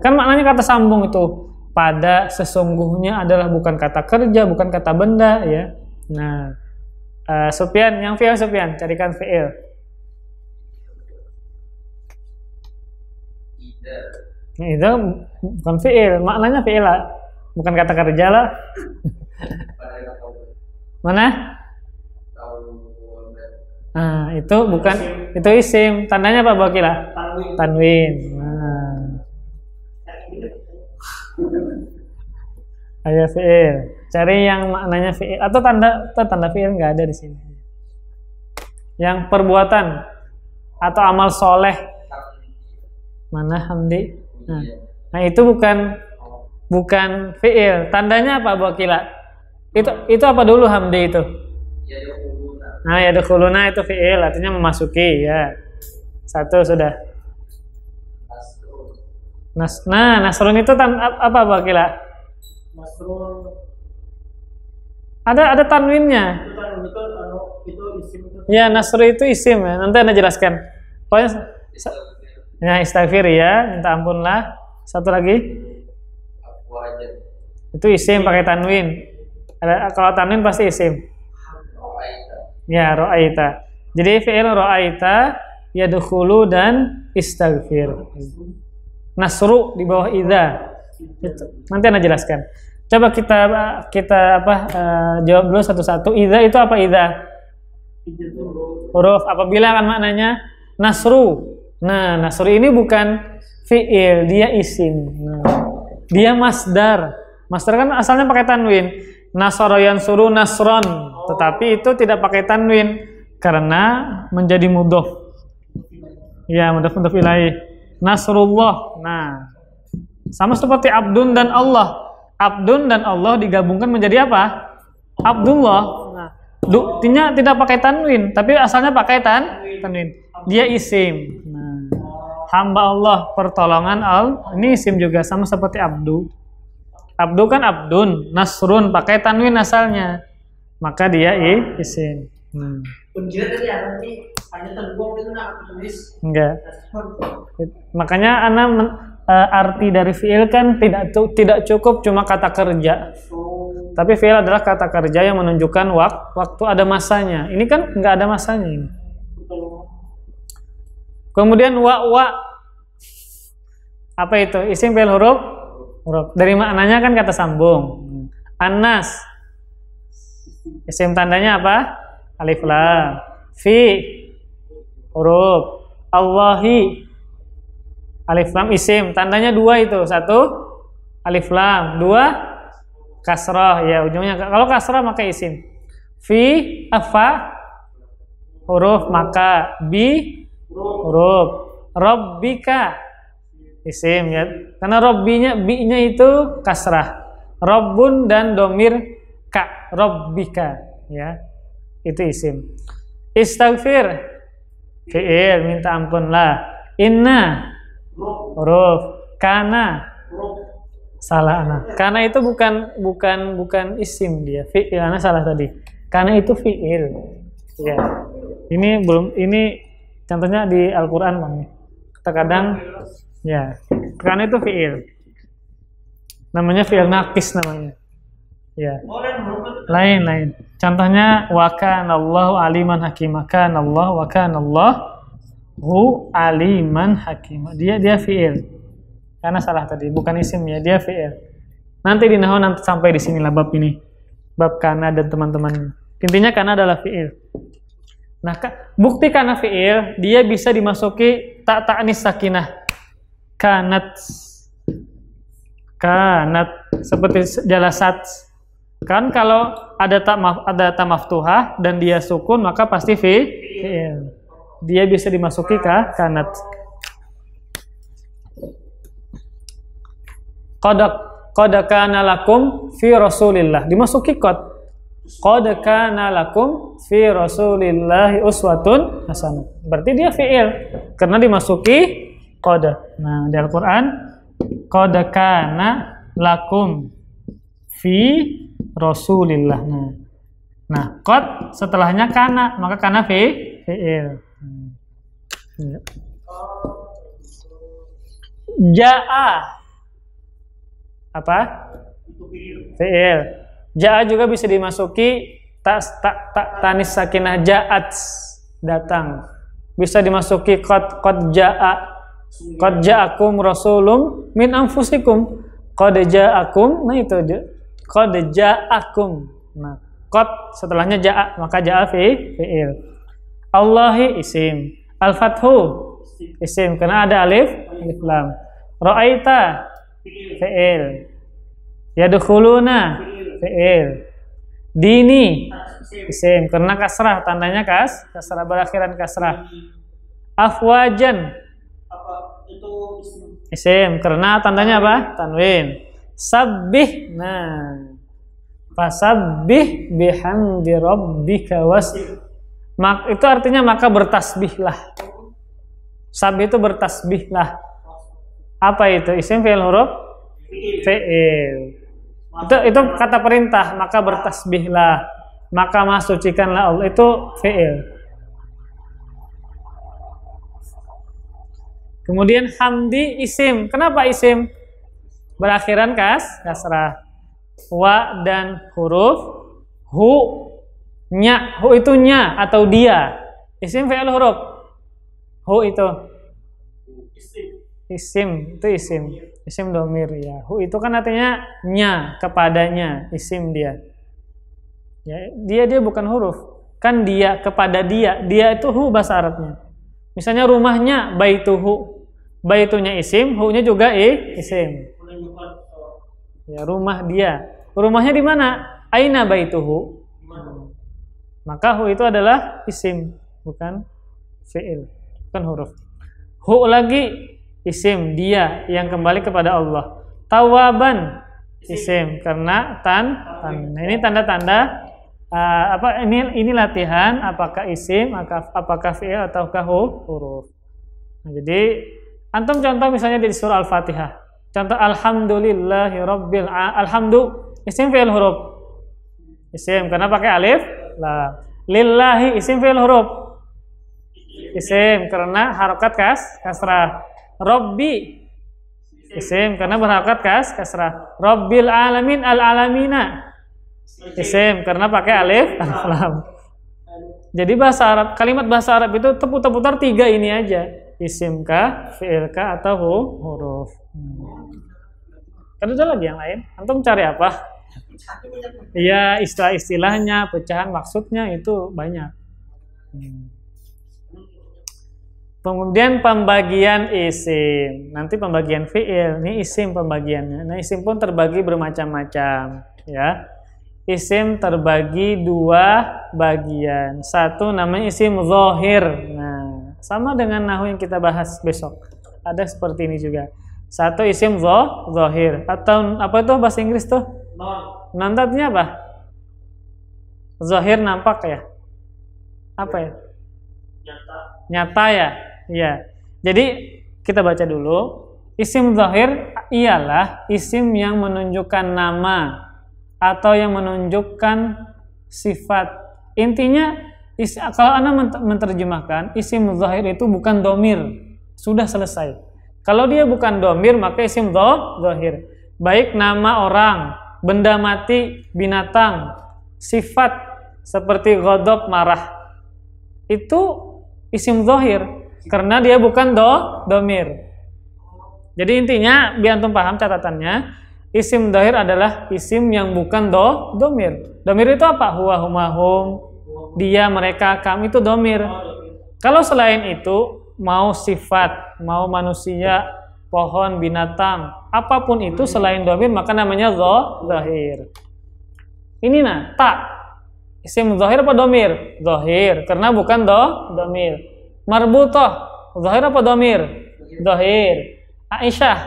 kan maknanya kata sambung itu pada sesungguhnya adalah bukan kata kerja, bukan kata benda ya. Nah, uh, yang fi, supian, carikan fi'il. Nah, itu bukan fi'il, maknanya fi'il lah. Bukan kata kerja lah. Mana? Nah, itu bukan itu isim. Tandanya apa Akila? Tanwin. Tanwin. Nah. Ayo fiil. Cari yang maknanya fiil atau tanda atau tanda fiil nggak ada di sini. Yang perbuatan atau amal soleh mana Hamdi? Nah, nah itu bukan bukan fiil. Tandanya apa Akila? Itu itu apa dulu Hamdi itu? Ya, ya Nah, ya dukuluna itu fiil artinya memasuki ya. Satu sudah. Nas nah, nasrun itu tan apa Pak Gila? Nasrun. Ada ada tanwinnya. Itu tanwin itu, itu isim Ya, nasrun itu isim ya. Nanti Anda jelaskan. Pokoknya Ya, istighfar ya, minta ampunlah. Satu lagi. Itu isim pakai tanwin. Ada kalau tanwin pasti isim. Ya, roa'ita. Jadi fi'il ya yadkhulu dan istagfir. Nasru di bawah itu. Nanti Anda jelaskan. Coba kita kita apa uh, jawab dulu satu-satu. idha itu apa idha Huruf. Apabila kan maknanya nasru. Nah, nasru ini bukan fi'il, dia isim. Nah, dia masdar. Masdar kan asalnya pakai tanwin nasara suruh nasron tetapi itu tidak pakai tanwin karena menjadi mudhof ya mudhof mudhof ilaih nasrullah nah sama seperti abdun dan Allah abdun dan Allah digabungkan menjadi apa abdullah nah duktinya tidak pakai tanwin tapi asalnya pakai tan tanwin dia isim nah hamba Allah pertolongan al ini isim juga sama seperti abdu Abdu kan abdun, nasrun pakai tanwin asalnya. Maka dia i, isim. Hmm. Gitu, enggak. Makanya ana men, e, arti dari fiil kan tidak tidak cukup cuma kata kerja. Oh. Tapi fiil adalah kata kerja yang menunjukkan wak, waktu ada masanya. Ini kan enggak ada masanya ini. Kemudian wa wa apa itu? Isim fiil huruf Murok. Dari maknanya kan kata sambung. Anas. Isim tandanya apa? Alif lam. Fi huruf. Allahi. Alif lam isim. Tandanya dua itu. Satu alif lam. Dua kasrah. Ya ujungnya. Kalau kasrah maka isim. Fi afa huruf maka bi huruf. Rabbika Isim ya. Karena robbinya bi-nya itu kasrah. robbun dan domir ka robbika ya. Itu isim. Istaghfir fi'il minta ampunlah. Inna huruf karena salah ana. Karena itu bukan bukan bukan isim dia. Fi'il ana salah tadi. Karena itu fi'il. Ya. Ini belum ini contohnya di Al-Qur'an Bang. Terkadang Ya, karena itu fiil. Namanya fiil nakis namanya. Ya. Lain lain. Contohnya wakan Allah aliman hakimakan Allah wakan Allah hu aliman hakim. Dia dia fiil. Karena salah tadi, bukan isim ya, dia fiil. Nanti di nahu nanti sampai di sini lah bab ini. Bab karena dan teman-teman. Intinya karena adalah fiil. Nah, bukti karena fiil dia bisa dimasuki tak ta'nis sakinah kanat kanat seperti jalasat kan kalau ada tak maaf ada tamaf tuha dan dia sukun maka pasti fi fi'il dia bisa dimasuki ke kanat kodak koda kana lakum fi rasulillah dimasuki kot koda kana lakum fi rasulillahi uswatun hasanah berarti dia fi'il karena dimasuki Kode. Nah, di Al-Qur'an koda kana lakum fi Rasulillah. Nah, nah setelahnya kana, maka kana fi fi'il. Hmm. Ya. Ja'a apa? Fi'il. Ja'a juga bisa dimasuki tak tak tak tanis sakinah ja'at datang. Bisa dimasuki kot kot ja'a Qad ja'akum rasulum min anfusikum. Qad ja'akum. Nah itu aja qad ja'akum. Nah, qad setelahnya ja'a maka ja'a fi fi'il. Allahi isim. Al-fathu isim karena ada alif alif lam. Ra'aita fi'il. Yadkhuluna fi'il. Dini isim karena kasrah tandanya kas kasrah berakhiran kasrah. Afwajan itu isim. Isim karena tandanya apa? Tanwin. Sabbih. Nah. Fasabbih bihamdi rabbika was Mak itu artinya maka bertasbihlah. Sabih itu bertasbihlah. Apa itu? Isim fi'il huruf? Fi'il. Itu itu kata perintah, maka bertasbihlah. Maka masucikanlah Allah. Itu fi'il. Kemudian hamdi isim. Kenapa isim? Berakhiran kas kasrah. Wa dan huruf hu nya hu itu nya atau dia. Isim fi'il huruf. Hu itu isim itu isim isim domir ya hu itu kan artinya nya kepadanya isim dia ya dia dia bukan huruf kan dia kepada dia dia itu hu bahasa Arabnya Misalnya rumahnya baituhu. Baitunya isim, hu-nya juga eh isim. Ya, rumah dia. Rumahnya di mana? Aina baituhu. Maka hu itu adalah isim, bukan fi'il, bukan huruf. Hu lagi isim dia yang kembali kepada Allah. Tawaban isim karena tan, tan. Nah, ini tanda-tanda uh, apa ini ini latihan apakah isim apakah fi'il ataukah huruf. Nah, jadi antum contoh misalnya di surah Al-Fatihah. Contoh alhamdulillahi rabbil alhamdu isim fi'il huruf. Isim karena pakai alif lah Lillahi isim fi'il huruf. Isim karena harokat kas kasrah. Robbi isim karena berharokat kas kasrah. Robbil alamin al alamina isim iya, karena pakai alif lam. Jadi bahasa Arab, kalimat bahasa Arab itu terputar-putar tiga ini aja. Isim kah, fi'il kah, atau hu, huruf. Hmm. Kan ada lagi yang lain. Antum cari apa? Iya, istilah-istilahnya, pecahan maksudnya itu banyak. Hmm. Kemudian pembagian isim. Nanti pembagian fi'il, ini isim pembagiannya. Nah, isim pun terbagi bermacam-macam, ya isim terbagi dua bagian. Satu namanya isim zohir. Nah, sama dengan nahu yang kita bahas besok. Ada seperti ini juga. Satu isim zoh, zohir. Atau apa itu bahasa Inggris tuh? Non. Non apa? Zohir nampak ya? Apa ya? Nyata. Nyata ya? Iya. Jadi kita baca dulu. Isim zohir ialah isim yang menunjukkan nama atau yang menunjukkan sifat. Intinya isi, kalau Anda menerjemahkan isim zahir itu bukan domir. Sudah selesai. Kalau dia bukan domir maka isim zahir. Baik nama orang, benda mati, binatang, sifat seperti godop marah. Itu isim zahir karena dia bukan do domir. Jadi intinya biar antum paham catatannya Isim dohir adalah isim yang bukan do, domir. Domir itu apa? Huwa, huma, hum. Dia, mereka, kami itu domir. Kalau selain itu, mau sifat, mau manusia, pohon, binatang, apapun itu selain domir, maka namanya do, dohir. Ini nah, tak. Isim dohir apa domir? Dohir, karena bukan do, domir. Marbutoh, dohir apa domir? Dohir. Aisyah,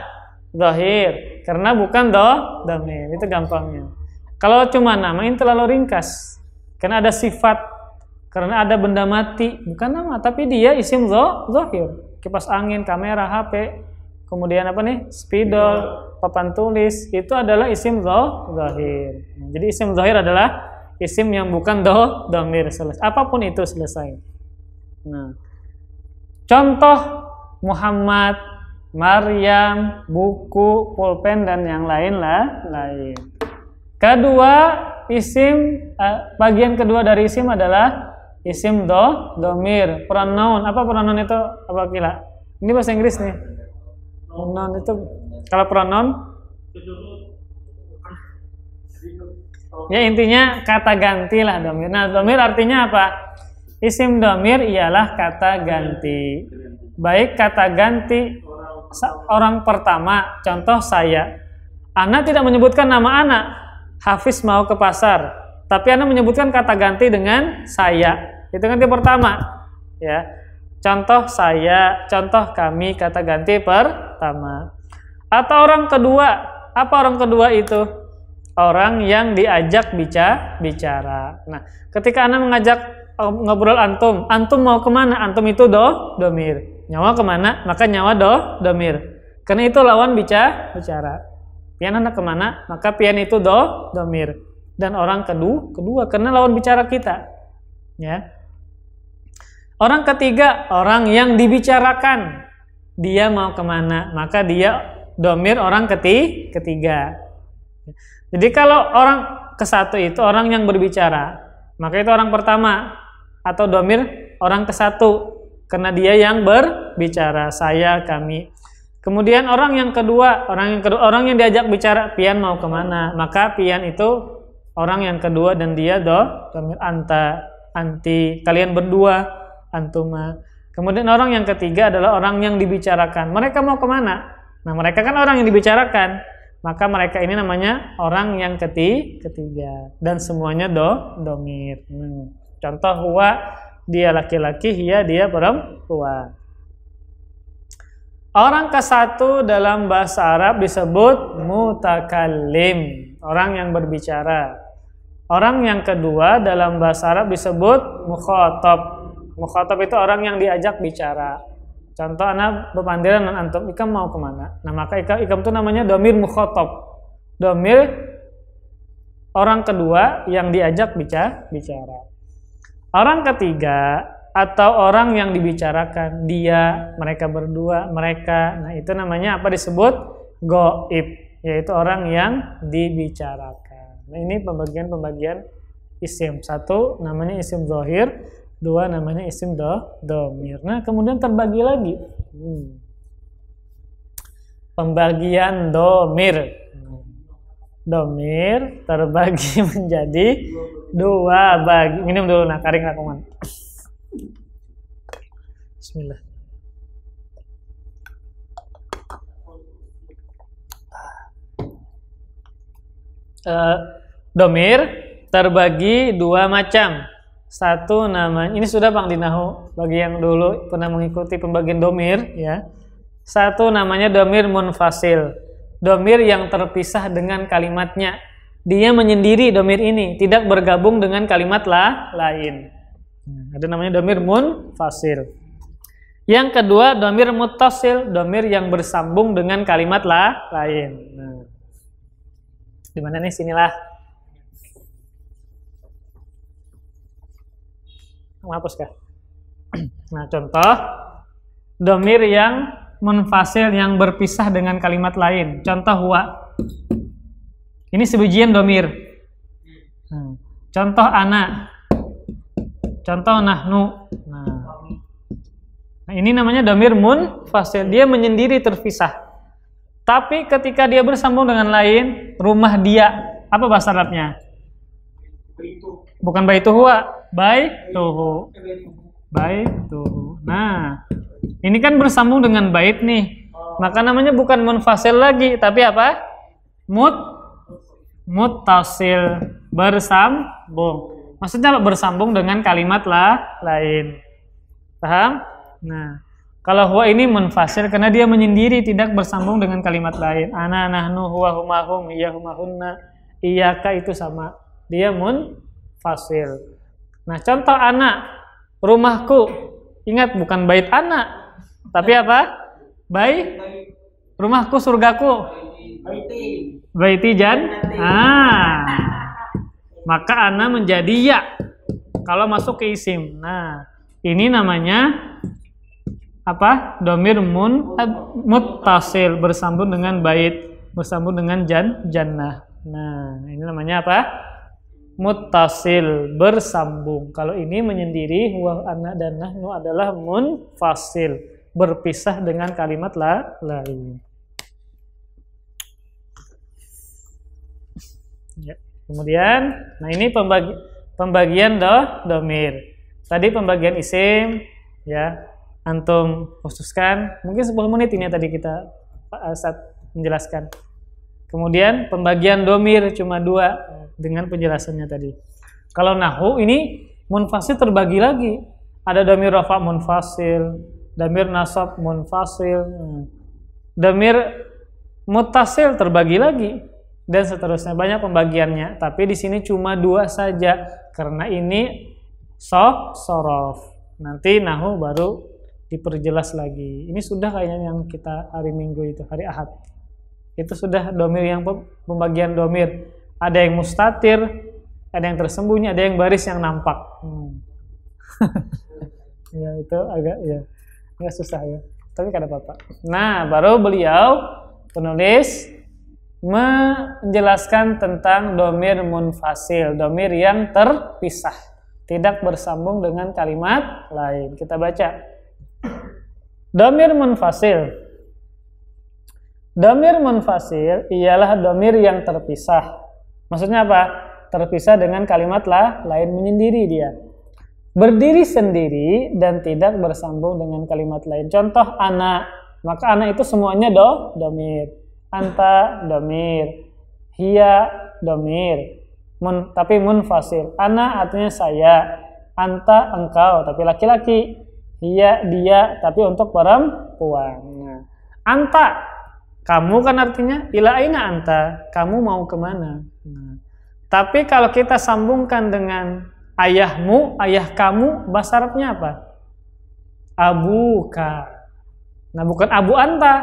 dohir karena bukan do damir itu gampangnya kalau cuma nama ini terlalu ringkas karena ada sifat karena ada benda mati bukan nama tapi dia isim do zohir kipas angin kamera hp kemudian apa nih spidol papan tulis itu adalah isim do zohir jadi isim zohir adalah isim yang bukan do domir selesai apapun itu selesai nah contoh Muhammad Maryam, buku, pulpen dan yang lain lah lain. Kedua isim eh, bagian kedua dari isim adalah isim do domir pronoun apa pronoun itu apa kira ini bahasa Inggris nih pronoun itu kalau pronoun ya intinya kata ganti lah domir nah domir artinya apa isim domir ialah kata ganti baik kata ganti orang pertama, contoh saya. Ana tidak menyebutkan nama anak. Hafiz mau ke pasar, tapi Ana menyebutkan kata ganti dengan saya. Itu ganti pertama. Ya. Contoh saya, contoh kami kata ganti pertama. Atau orang kedua, apa orang kedua itu? Orang yang diajak bicara. Nah, ketika Ana mengajak eh, ngobrol antum, antum mau kemana? Antum itu do, domir. Nyawa kemana? Maka nyawa do, domir. Karena itu lawan bicara, bicara. Pian anak kemana? Maka pian itu do, domir. Dan orang kedua, kedua karena lawan bicara kita. Ya. Orang ketiga, orang yang dibicarakan. Dia mau kemana? Maka dia domir orang keti, ketiga. Jadi kalau orang kesatu itu orang yang berbicara, maka itu orang pertama atau domir orang kesatu karena dia yang berbicara saya kami kemudian orang yang kedua orang yang kedua orang yang diajak bicara pian mau kemana maka pian itu orang yang kedua dan dia do domir anta anti kalian berdua antuma kemudian orang yang ketiga adalah orang yang dibicarakan mereka mau kemana nah mereka kan orang yang dibicarakan maka mereka ini namanya orang yang keti ketiga dan semuanya do domir hmm. contoh huwa dia laki-laki, ya dia perempuan. Orang ke satu dalam bahasa Arab disebut mutakalim, orang yang berbicara. Orang yang kedua dalam bahasa Arab disebut mukhotob. Mukhotob itu orang yang diajak bicara. Contoh anak berpandiran dan antum, ikam mau kemana? Nah maka ikam, ikam itu namanya domir mukhotob. Domir orang kedua yang diajak bicara. bicara. Orang ketiga atau orang yang dibicarakan, dia, mereka berdua, mereka. Nah, itu namanya apa disebut goib, yaitu orang yang dibicarakan. Nah, ini pembagian-pembagian isim. Satu namanya isim zohir, dua namanya isim do, domir. Nah, kemudian terbagi lagi. Hmm. Pembagian domir. Domir terbagi menjadi dua bagi minum dulu nah karing rakungan Bismillah uh, domir terbagi dua macam satu nama ini sudah Bang Dinahu bagi yang dulu pernah mengikuti pembagian domir ya satu namanya domir munfasil domir yang terpisah dengan kalimatnya dia menyendiri domir ini tidak bergabung dengan kalimat la lain nah, ada namanya domir mun munfasil yang kedua domir mutasil domir yang bersambung dengan kalimat la lain nah. dimana nih sinilah menghapus kah nah contoh domir yang munfasil yang berpisah dengan kalimat lain contoh huwa ini sebujian domir. Hmm. Contoh anak. Contoh nahnu. Nah. nah, ini namanya domir mun fasil. Dia menyendiri terpisah. Tapi ketika dia bersambung dengan lain, rumah dia, apa bahasa Arabnya? Bukan bayi Bukan bayi tuhu, Bayi tuhu. Nah, ini kan bersambung dengan bait nih. Maka namanya bukan munfasil lagi, tapi apa? Mut tafsir bersambung. Maksudnya apa? bersambung dengan kalimat lah lain. Paham? Nah, kalau huwa ini munfasil karena dia menyendiri tidak bersambung dengan kalimat lain. Ana nahnu huwa huma hum iya huma hunna iyaka itu sama. Dia munfasil. Nah, contoh anak rumahku. Ingat bukan bait anak, tapi apa? Baik rumahku surgaku. Baiti jan. Ah. Maka ana menjadi ya. Kalau masuk ke isim. Nah, ini namanya apa? Domir mun eh, muttasil bersambung dengan bait, bersambung dengan jan jannah. Nah, ini namanya apa? Muttasil bersambung. Kalau ini menyendiri wa ana dan nahnu adalah munfasil berpisah dengan kalimat la lain. Ya. Kemudian, nah ini pembagi, pembagian do, domir. Tadi pembagian isim, ya antum khususkan. Mungkin 10 menit ini tadi kita saat menjelaskan. Kemudian pembagian domir cuma dua dengan penjelasannya tadi. Kalau nahu ini munfasil terbagi lagi. Ada domir rafa munfasil, domir nasab munfasil, hmm. domir mutasil terbagi lagi dan seterusnya banyak pembagiannya tapi di sini cuma dua saja karena ini so sorof nanti nahu baru diperjelas lagi ini sudah kayaknya yang kita hari minggu itu hari ahad itu sudah domir yang pembagian domir ada yang mustatir ada yang tersembunyi ada yang baris yang nampak hmm. ya itu agak ya agak susah ya tapi kada apa-apa nah baru beliau penulis menjelaskan tentang domir munfasil, domir yang terpisah, tidak bersambung dengan kalimat lain. Kita baca. Domir munfasil. Domir munfasil ialah domir yang terpisah. Maksudnya apa? Terpisah dengan kalimat lah lain menyendiri dia. Berdiri sendiri dan tidak bersambung dengan kalimat lain. Contoh anak. Maka anak itu semuanya do, domir anta domir hia domir mun tapi munfasil ana artinya saya anta engkau tapi laki-laki hia dia tapi untuk perempuan nah, anta kamu kan artinya ila aina anta kamu mau kemana nah, tapi kalau kita sambungkan dengan ayahmu ayah kamu bahasa Arabnya apa abuka nah bukan abu anta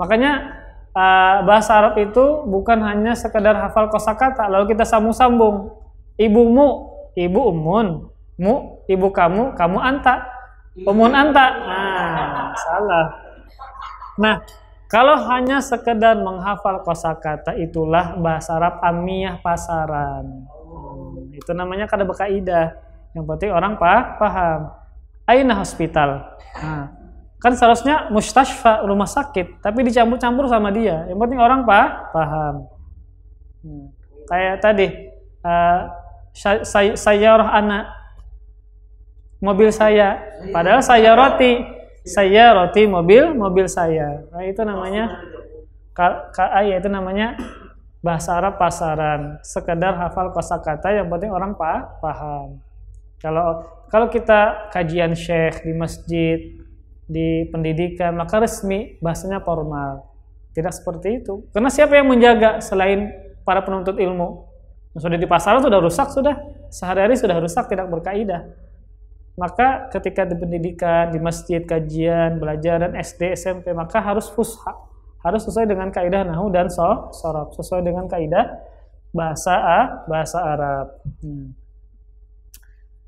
makanya Eh, bahasa Arab itu bukan hanya sekedar hafal kosakata lalu kita sambung-sambung ibumu ibu umun mu ibu kamu kamu anta umun anta nah salah nah kalau hanya sekedar menghafal kosakata itulah bahasa Arab amiyah pasaran hmm, itu namanya kada bekaidah yang penting orang paham Aina hospital. Nah, kan seharusnya mustashfa rumah sakit tapi dicampur-campur sama dia yang penting orang pa paham hmm. kayak tadi uh, eh, saya roh anak mobil saya padahal saya roti saya roti mobil mobil saya nah, itu namanya ka, ah, iya, itu namanya bahasa Arab pasaran sekedar hafal kosakata yang penting orang pa paham kalau kalau kita kajian syekh di masjid di pendidikan, maka resmi bahasanya formal. Tidak seperti itu. Karena siapa yang menjaga selain para penuntut ilmu? Sudah di pasaran sudah rusak sudah, sehari-hari sudah rusak tidak berkaidah. Maka ketika di pendidikan, di masjid, kajian, belajar dan SD, SMP, maka harus fusha. Harus sesuai dengan kaidah nahu dan so, sorab, sesuai dengan kaidah bahasa A, bahasa Arab. Hmm.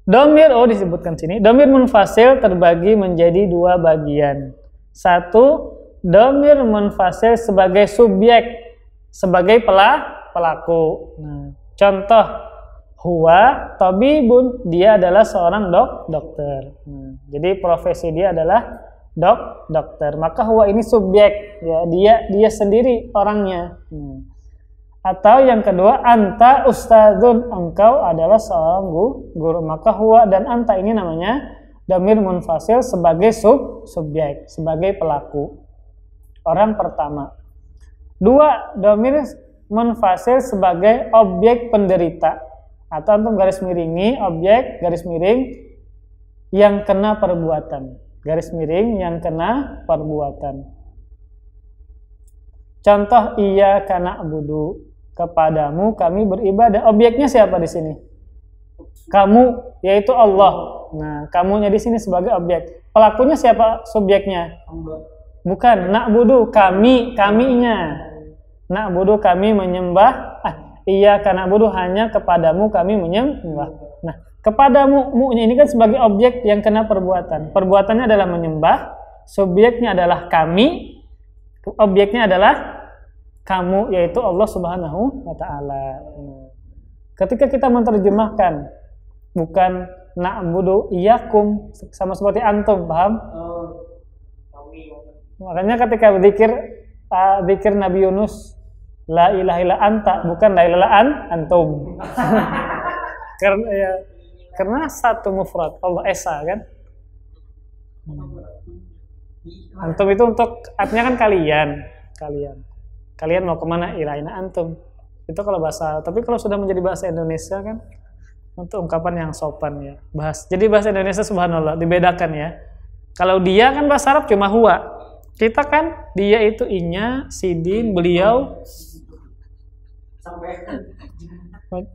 Domir, oh disebutkan sini, domir munfasil terbagi menjadi dua bagian. Satu, domir munfasil sebagai subjek, sebagai pelah, pelaku. Nah, contoh, Tobi bun dia adalah seorang dok, dokter. Nah, jadi profesi dia adalah dok, dokter. Maka Hua ini subjek, ya, dia dia sendiri orangnya. Nah, atau yang kedua, anta ustadzun, engkau adalah seorang guru. Maka huwa dan anta ini namanya damir munfasil sebagai sub subjek, sebagai pelaku. Orang pertama. Dua, damir munfasil sebagai objek penderita. Atau antum garis miringi, objek garis miring yang kena perbuatan. Garis miring yang kena perbuatan. Contoh iya kana budu kepadamu kami beribadah. Objeknya siapa di sini? Kamu yaitu Allah. Nah, kamunya di sini sebagai objek. Pelakunya siapa subjeknya? Bukan, nak budu kami, kaminya. Nak budu kami menyembah. Ah, iya karena budu hanya kepadamu kami menyembah. Nah, kepadamu mu'nya ini kan sebagai objek yang kena perbuatan. Perbuatannya adalah menyembah, subjeknya adalah kami, objeknya adalah kamu yaitu Allah Subhanahu wa taala. Ketika kita menerjemahkan bukan na'budu iyakum sama seperti antum, paham? Makanya ketika berzikir uh, ah, Nabi Yunus la ilaha illa anta bukan la ilaha an antum. karena ya, karena satu mufrad Allah esa kan. Hmm. Antum itu untuk artinya kan kalian, kalian kalian mau kemana ilaina antum itu kalau bahasa tapi kalau sudah menjadi bahasa Indonesia kan untuk ungkapan yang sopan ya bahas jadi bahasa Indonesia subhanallah dibedakan ya kalau dia kan bahasa Arab cuma huwa kita kan dia itu inya sidin beliau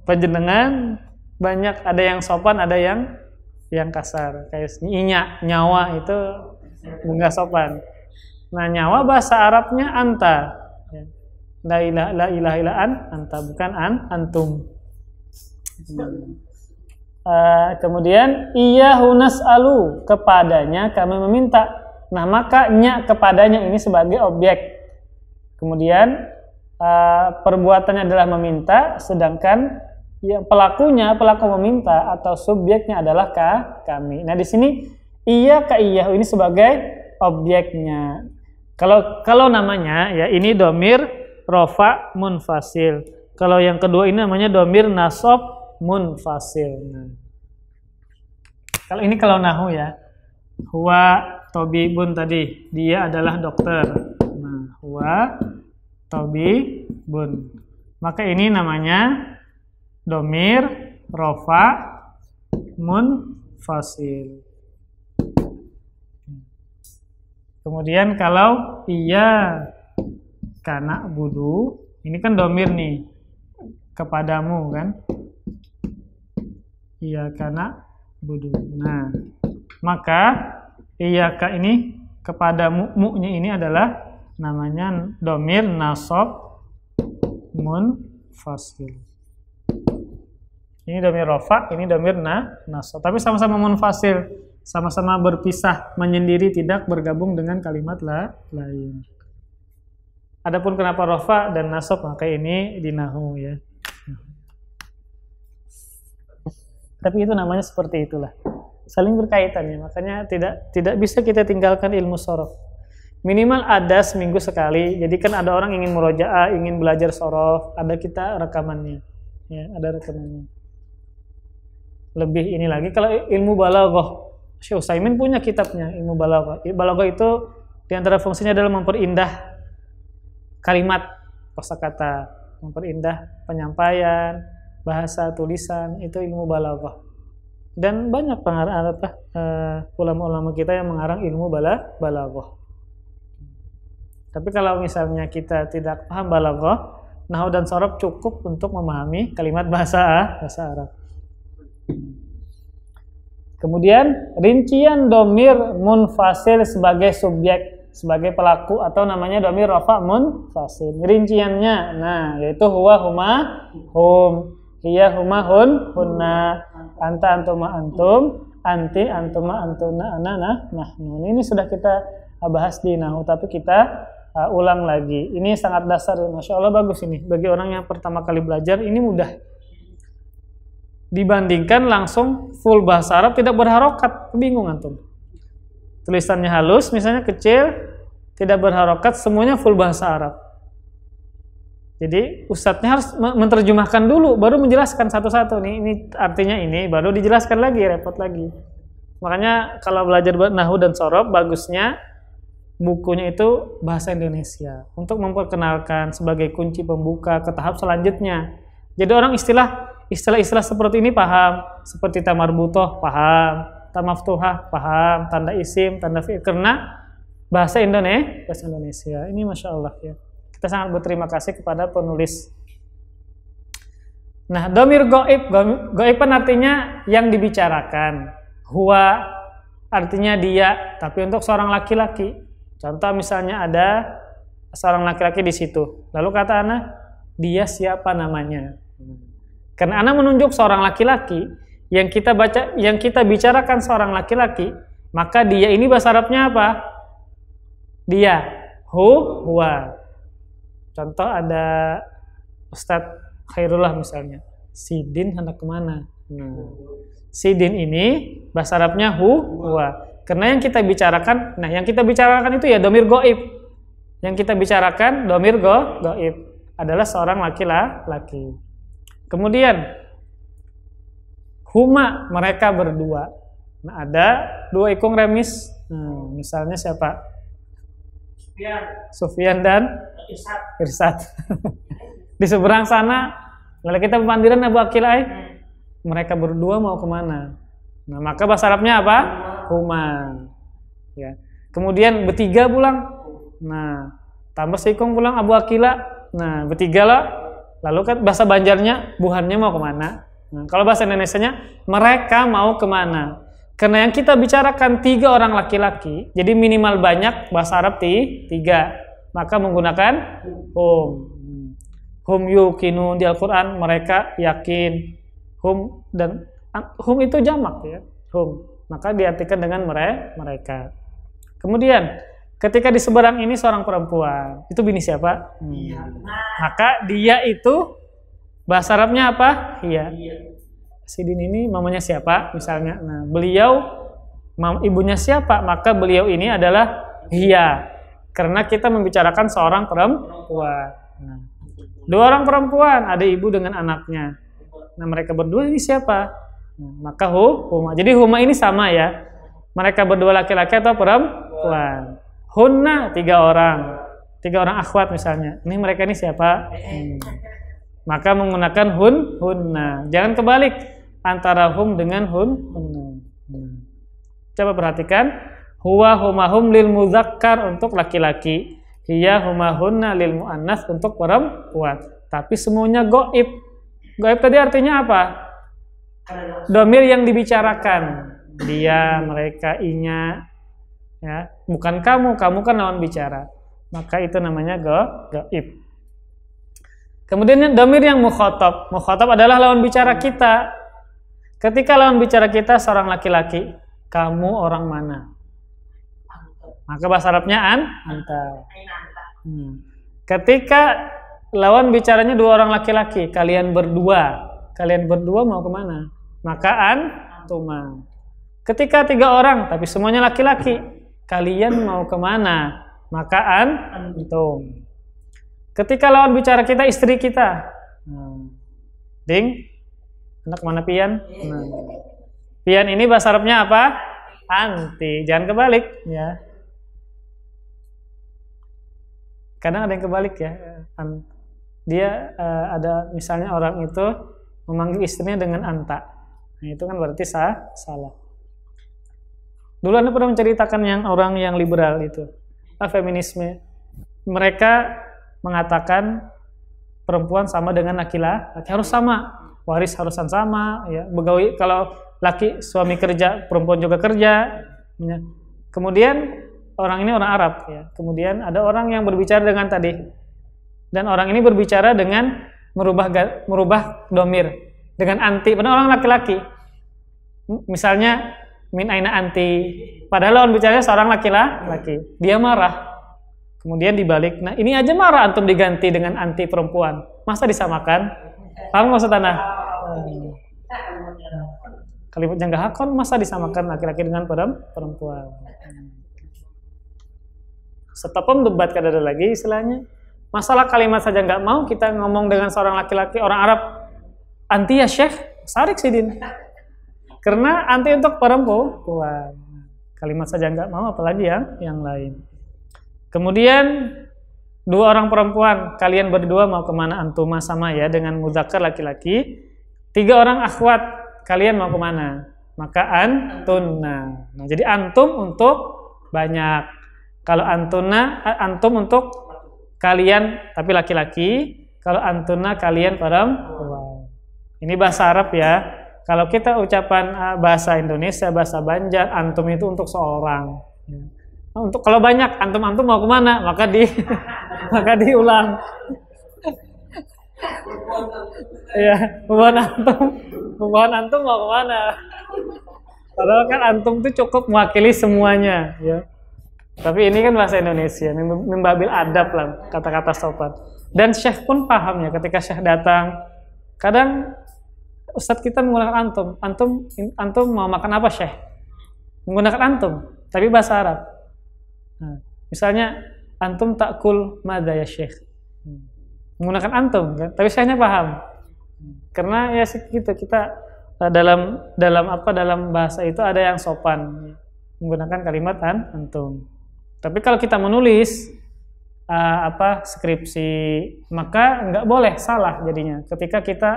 penjenengan banyak ada yang sopan ada yang yang kasar kayak inya nyawa itu enggak sopan nah nyawa bahasa Arabnya anta La ilaha la ilaha illa an, anta bukan an, antum. Uh, kemudian iya hunas alu kepadanya kami meminta. Nah maka nya kepadanya ini sebagai objek. Kemudian uh, perbuatannya adalah meminta, sedangkan ya, pelakunya pelaku meminta atau subjeknya adalah ka, kami. Nah di sini iya ka iya ini sebagai objeknya. Kalau kalau namanya ya ini domir rofa munfasil. Kalau yang kedua ini namanya domir nasob munfasil. Nah. Kalau ini kalau nahu ya, huwa tobi bun tadi, dia adalah dokter. Nah, huwa tobi bun. Maka ini namanya domir rofa munfasil. Kemudian kalau iya karena budu ini kan domir nih kepadamu kan iya karena budu nah maka iya kak ini kepada mu mu-nya ini adalah namanya domir nasob fasil. ini domir rofa ini domir na nasob tapi sama-sama mun fasil, sama-sama berpisah menyendiri tidak bergabung dengan kalimat la lain Adapun kenapa rofa dan nasab maka ini di ya. Tapi itu namanya seperti itulah. Saling berkaitan ya, makanya tidak tidak bisa kita tinggalkan ilmu sorof. Minimal ada seminggu sekali. Jadi kan ada orang ingin murojaah, ingin belajar sorof, ada kita rekamannya. Ya, ada rekamannya. Lebih ini lagi kalau ilmu balaghah. Syekh Utsaimin punya kitabnya ilmu balaghah. Balaghah itu di antara fungsinya adalah memperindah kalimat kosakata memperindah penyampaian bahasa tulisan itu ilmu balaghah dan banyak pengarang apa uh, ulama-ulama kita yang mengarang ilmu bala balaghah tapi kalau misalnya kita tidak paham balaghah nahu dan sorob cukup untuk memahami kalimat bahasa bahasa Arab kemudian rincian domir munfasil sebagai subjek sebagai pelaku atau namanya domir rafa fasil Rinciannya, nah yaitu huwa huma hum, hiya huma hun hunna, anta antuma antum, anti antuma antuna anana nahnu. Ini sudah kita uh, bahas di nahu tapi kita uh, ulang lagi. Ini sangat dasar, masya Allah bagus ini bagi orang yang pertama kali belajar ini mudah. Dibandingkan langsung full bahasa Arab tidak berharokat, kebingungan tuh tulisannya halus misalnya kecil tidak berharokat semuanya full bahasa Arab jadi ustadznya harus menerjemahkan dulu baru menjelaskan satu-satu nih ini artinya ini baru dijelaskan lagi repot lagi makanya kalau belajar nahu dan sorob bagusnya bukunya itu bahasa Indonesia untuk memperkenalkan sebagai kunci pembuka ke tahap selanjutnya jadi orang istilah istilah-istilah seperti ini paham seperti tamar butoh paham maftuhah paham tanda isim tanda fi'il karena bahasa Indonesia bahasa Indonesia ini masya Allah ya kita sangat berterima kasih kepada penulis nah domir goib goib kan artinya yang dibicarakan huwa artinya dia tapi untuk seorang laki-laki contoh misalnya ada seorang laki-laki di situ lalu kata anak dia siapa namanya karena anak menunjuk seorang laki-laki yang kita baca yang kita bicarakan seorang laki-laki maka dia ini bahasa Arabnya apa dia hu huwa contoh ada Ustadz Khairullah misalnya sidin hendak kemana hmm. sidin ini bahasa Arabnya hu huwa karena yang kita bicarakan nah yang kita bicarakan itu ya domir goib yang kita bicarakan domir go goib adalah seorang laki-laki kemudian huma mereka berdua. Nah, ada dua ikung remis. Hmm, misalnya siapa? Sufyan. Sufyan dan Irsat. Di seberang sana, lalu kita pemandiran Abu Akilai. Hmm. Mereka berdua mau kemana? Nah, maka bahasa Arabnya apa? Huma. Ya. Kemudian bertiga pulang. Nah, tambah seikung pulang Abu Akila. Nah, bertiga lah. Lalu kan bahasa Banjarnya, buhannya mau kemana? Hmm, kalau bahasa Indonesia-nya, mereka mau kemana? Karena yang kita bicarakan tiga orang laki-laki, jadi minimal banyak bahasa Arab ti, tiga. Maka menggunakan hum. Hum yukinu di Al-Quran, mereka yakin. Hum dan hum itu jamak ya, hum. Maka diartikan dengan mere, mereka. Kemudian ketika di seberang ini seorang perempuan, itu bini siapa? Hmm. Maka dia itu Bahasa Arabnya apa? Iya. iya. Sidin ini mamanya siapa misalnya. Nah, beliau mam, ibunya siapa? Maka beliau ini adalah hiya. Karena kita membicarakan seorang perempuan. Nah, dua orang perempuan, ada ibu dengan anaknya. Nah, mereka berdua ini siapa? Nah, maka hu, huma. Jadi huma ini sama ya. Mereka berdua laki-laki atau perempuan. Hunna tiga orang. Tiga orang akhwat misalnya. Ini mereka ini siapa? Eh, eh. Hmm maka menggunakan hun hunna. Jangan kebalik antara hum dengan hun hunna. Hmm. Coba perhatikan huwa humahum lil muzakkar untuk laki-laki, hiya humahunna lil muannas untuk perempuan. Tapi semuanya goib. Goib tadi artinya apa? Domir yang dibicarakan. Dia, mereka, inya, ya bukan kamu, kamu kan lawan bicara. Maka itu namanya go, goib. Kemudian domir yang mukhotob. Mukhotob adalah lawan bicara kita. Ketika lawan bicara kita seorang laki-laki, kamu orang mana? Maka bahasa Arabnya an, anta. Hmm. Ketika lawan bicaranya dua orang laki-laki, kalian berdua, kalian berdua mau kemana? Maka an, tuma. Ketika tiga orang, tapi semuanya laki-laki, kalian mau kemana? Maka an, antum. Ketika lawan bicara kita istri kita. Hmm. Ding. Anak mana pian? Hmm. Pian ini bahasa Arabnya apa? Anti. Jangan kebalik ya. Kadang ada yang kebalik ya. Dia uh, ada misalnya orang itu memanggil istrinya dengan anta. Nah, itu kan berarti sah, salah. Dulu Anda pernah menceritakan yang orang yang liberal itu, feminisme. Mereka mengatakan perempuan sama dengan laki-laki harus sama, waris harusan sama, ya begawi kalau laki suami kerja perempuan juga kerja. Ya. Kemudian orang ini orang Arab, ya. kemudian ada orang yang berbicara dengan tadi dan orang ini berbicara dengan merubah merubah domir dengan anti, padahal orang laki-laki. Misalnya min aina anti, padahal lawan bicaranya seorang laki-laki, dia marah Kemudian dibalik, nah ini aja marah antum diganti dengan anti perempuan. Masa disamakan? Paham maksud tanah? Kalimat yang hakon kan? masa disamakan laki-laki dengan perempuan? Setepem debat kada ada lagi istilahnya. Masalah kalimat saja nggak mau kita ngomong dengan seorang laki-laki orang Arab anti ya syekh sarik sidin karena anti untuk perempuan kalimat saja nggak mau apalagi yang yang lain Kemudian dua orang perempuan, kalian berdua mau kemana antuma sama ya dengan muzakkar laki-laki. Tiga orang akhwat, kalian mau kemana? Maka antunna. Nah, jadi antum untuk banyak. Kalau antuna, eh, antum untuk kalian tapi laki-laki. Kalau antuna kalian perempuan. Ini bahasa Arab ya. Kalau kita ucapan eh, bahasa Indonesia, bahasa Banjar, antum itu untuk seorang. Ya. Oh, untuk kalau banyak antum-antum mau kemana maka di maka diulang ya beban antum beban antum mau kemana padahal kan antum tuh cukup mewakili semuanya ya tapi ini kan bahasa Indonesia membabil adab lah kata-kata sopan dan chef pun pahamnya ketika chef datang kadang Ustadz kita menggunakan antum antum antum mau makan apa chef? menggunakan antum tapi bahasa Arab Hmm. misalnya antum takul mada ya syekh. Hmm. Menggunakan antum kan, tapi hanya paham. Hmm. Karena ya gitu kita eh, dalam dalam apa dalam bahasa itu ada yang sopan menggunakan kalimat an, antum. Tapi kalau kita menulis uh, apa skripsi maka nggak boleh salah jadinya ketika kita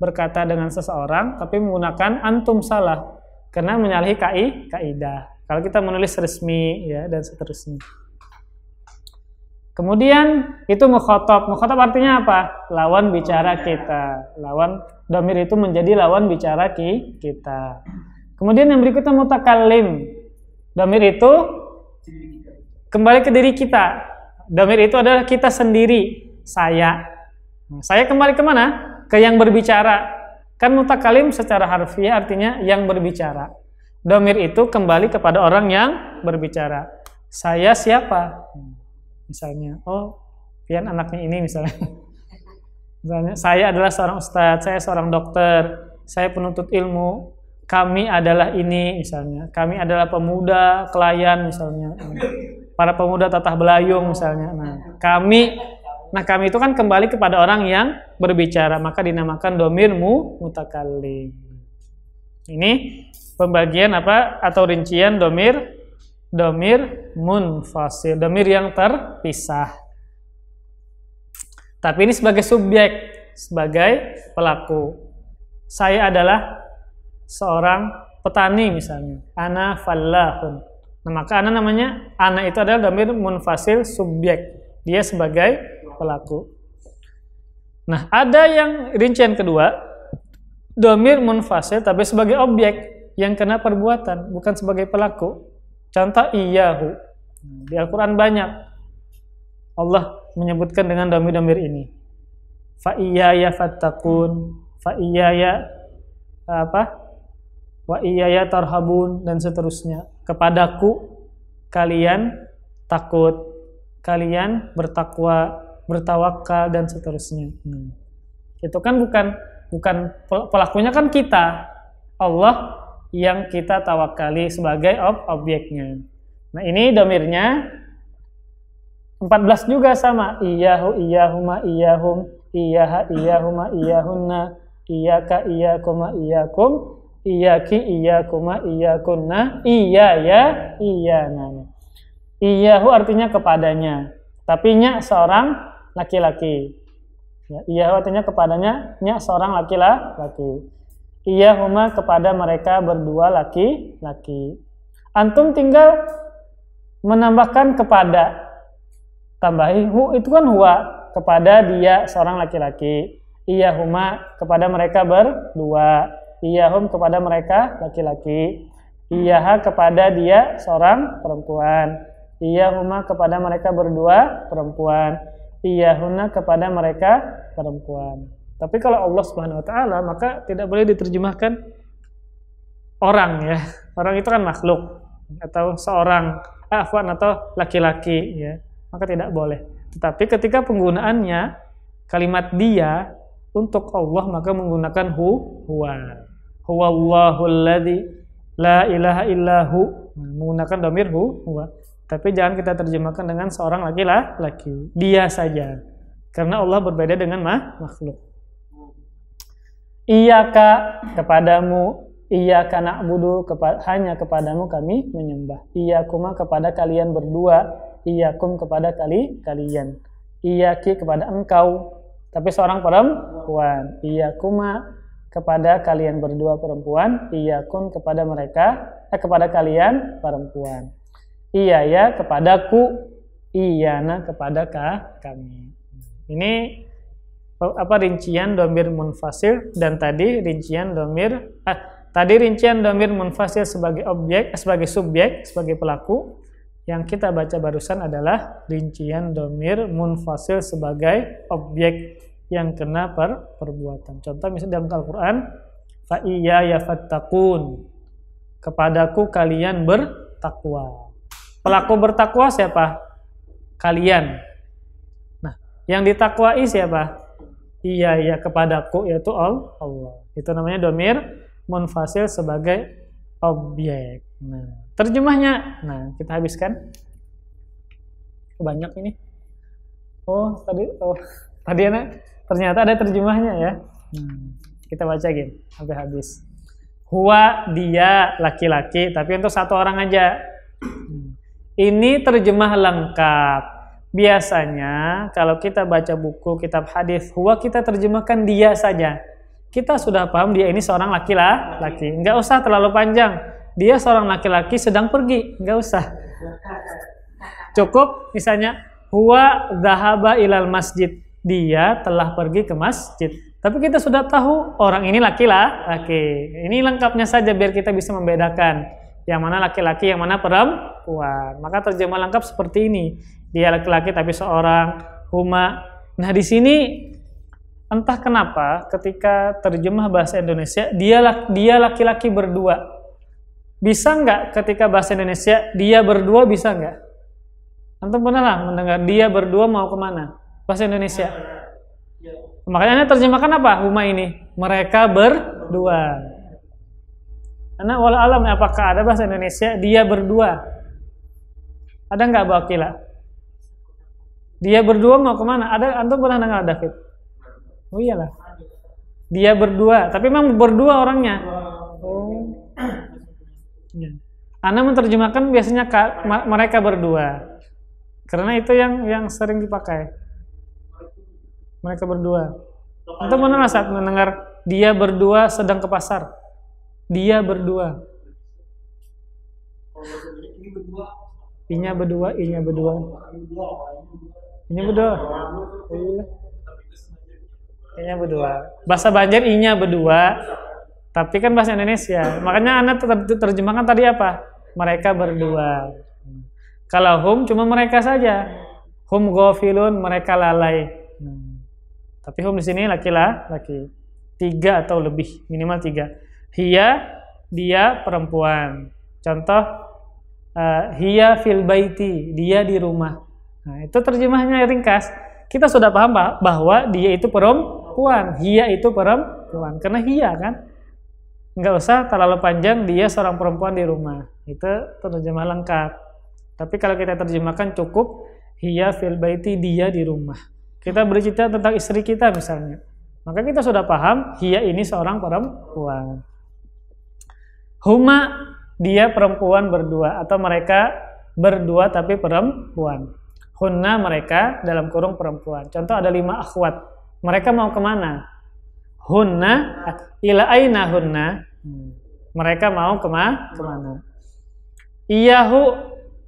berkata dengan seseorang tapi menggunakan antum salah karena menyalahi kai kaidah kalau kita menulis resmi ya dan seterusnya. Kemudian itu mukhotob. Mukhotob artinya apa? Lawan bicara kita. Lawan domir itu menjadi lawan bicara ki, kita. Kemudian yang berikutnya mutakalim. Domir itu kembali ke diri kita. Domir itu adalah kita sendiri, saya. Saya kembali kemana? Ke yang berbicara. Kan mutakalim secara harfiah artinya yang berbicara. Domir itu kembali kepada orang yang berbicara. Saya siapa? Misalnya, oh, Pian anaknya ini misalnya. Misalnya, saya adalah seorang ustadz, saya seorang dokter, saya penuntut ilmu, kami adalah ini misalnya, kami adalah pemuda klien misalnya, para pemuda tatah belayung misalnya. Nah, kami, nah kami itu kan kembali kepada orang yang berbicara, maka dinamakan domirmu mutakali. Ini pembagian apa atau rincian domir domir munfasil domir yang terpisah tapi ini sebagai subjek sebagai pelaku saya adalah seorang petani misalnya ana fallahun nah maka ana namanya ana itu adalah domir munfasil subjek dia sebagai pelaku nah ada yang rincian kedua domir munfasil tapi sebagai objek yang kena perbuatan, bukan sebagai pelaku. Contoh iyahu. Di Al-Quran banyak. Allah menyebutkan dengan domir-domir ini. fa Fa'iyaya fattakun, fa'iyaya apa? Wa iyaya tarhabun dan seterusnya. Kepadaku kalian takut, kalian bertakwa, bertawakal dan seterusnya. Hmm. Itu kan bukan bukan pelakunya kan kita. Allah yang kita tawakali sebagai ob objeknya. Nah, ini domirnya 14 juga sama. Iyahu iyahuma iyahum iyaha iyahuma iyahunna iyaka iyakuma iyakum iyaki iyakuma iyakunna iyaya iya Iyahu artinya kepadanya. Tapi nya seorang laki-laki. Ya, iyahu artinya kepadanya nya seorang laki-laki. Iya huma kepada mereka berdua laki-laki. Antum tinggal menambahkan kepada. Tambahi hu itu kan huwa kepada dia seorang laki-laki. Iya huma kepada mereka berdua. Iya hum kepada mereka laki-laki. Iya ha kepada dia seorang perempuan. Iya huma kepada mereka berdua perempuan. Iya huna kepada mereka perempuan. Tapi kalau Allah Subhanahu wa taala maka tidak boleh diterjemahkan orang ya. Orang itu kan makhluk atau seorang eh, afwan atau laki-laki ya. Maka tidak boleh. Tetapi ketika penggunaannya kalimat dia untuk Allah maka menggunakan hu huwa. Huwallahu alladzi la ilaha illahu menggunakan domir hu huwa. Tapi jangan kita terjemahkan dengan seorang laki-laki. Dia saja. Karena Allah berbeda dengan makhluk. Iyaka kepadamu Iyaka budu kepa, hanya kepadamu kami menyembah. Iyakuma kepada kalian berdua, iya, kum kepada kali kalian. Iya, ki kepada engkau, tapi seorang perempuan. Iyakuma kepada kalian berdua perempuan, iyakum kepada mereka, eh, kepada kalian perempuan. Iya ya kepadaku, iya na kepada kami. Ini Oh, apa rincian domir munfasil dan tadi rincian domir ah, tadi rincian domir munfasil sebagai objek eh, sebagai subjek sebagai pelaku yang kita baca barusan adalah rincian domir munfasil sebagai objek yang kena per perbuatan contoh misalnya dalam Al-Quran fa'iyya yafattakun kepadaku kalian bertakwa pelaku bertakwa siapa kalian nah yang ditakwai siapa iya iya kepadaku yaitu Allah. Itu namanya domir munfasil sebagai objek. Nah, terjemahnya, nah kita habiskan. Banyak ini. Oh tadi, oh tadi enak. Ternyata ada terjemahnya ya. Hmm, kita baca gini sampai habis. Hua dia laki-laki, tapi untuk satu orang aja. Hmm. Ini terjemah lengkap Biasanya kalau kita baca buku kitab hadis, huwa kita terjemahkan dia saja. Kita sudah paham dia ini seorang laki-laki. nggak usah terlalu panjang. Dia seorang laki-laki sedang pergi. nggak usah. Cukup misalnya huwa dahaba ilal masjid. Dia telah pergi ke masjid. Tapi kita sudah tahu orang ini laki-laki. Ini lengkapnya saja biar kita bisa membedakan yang mana laki-laki, yang mana perempuan. Maka terjemah lengkap seperti ini. Dia laki-laki tapi seorang huma. Nah, di sini entah kenapa ketika terjemah bahasa Indonesia, dia dia laki-laki berdua. Bisa nggak ketika bahasa Indonesia dia berdua bisa nggak? Antum pernah lah mendengar dia berdua mau kemana? Bahasa Indonesia. Iya. Makanya terjemahkan apa? Huma ini. Mereka berdua. Karena wala alam eh, apakah ada bahasa Indonesia dia berdua? Ada nggak Bu Akila? Dia berdua mau kemana? Ada antum pernah dengar David? Oh iyalah. Dia berdua, tapi memang berdua orangnya. Oh. Ya. Anda menerjemahkan biasanya ka, ma, mereka berdua. Karena itu yang yang sering dipakai. Mereka berdua. Antum pernah saat mendengar dia berdua sedang ke pasar? dia berdua inya berdua inya berdua inya berdua inya berdua bahasa Banjar inya berdua tapi kan bahasa Indonesia makanya anda terjemahkan tadi apa mereka berdua kalau hum cuma mereka saja hum gofilun mereka lalai hmm. tapi hum di sini laki-laki tiga atau lebih minimal tiga Hia, dia perempuan. Contoh eh, hia hiya fil baiti, dia di rumah. Nah, itu terjemahnya ringkas. Kita sudah paham pak bahwa dia itu perempuan, Hia itu perempuan karena hia kan. nggak usah terlalu panjang dia seorang perempuan di rumah. Itu terjemah lengkap. Tapi kalau kita terjemahkan cukup hia fil baiti, dia di rumah. Kita bercerita tentang istri kita misalnya. Maka kita sudah paham hia ini seorang perempuan. Huma dia perempuan berdua atau mereka berdua tapi perempuan. Hunna mereka dalam kurung perempuan. Contoh ada lima akhwat. Mereka mau kemana? Hunna ila aina hunna. Mereka mau kema kemana? Iyahu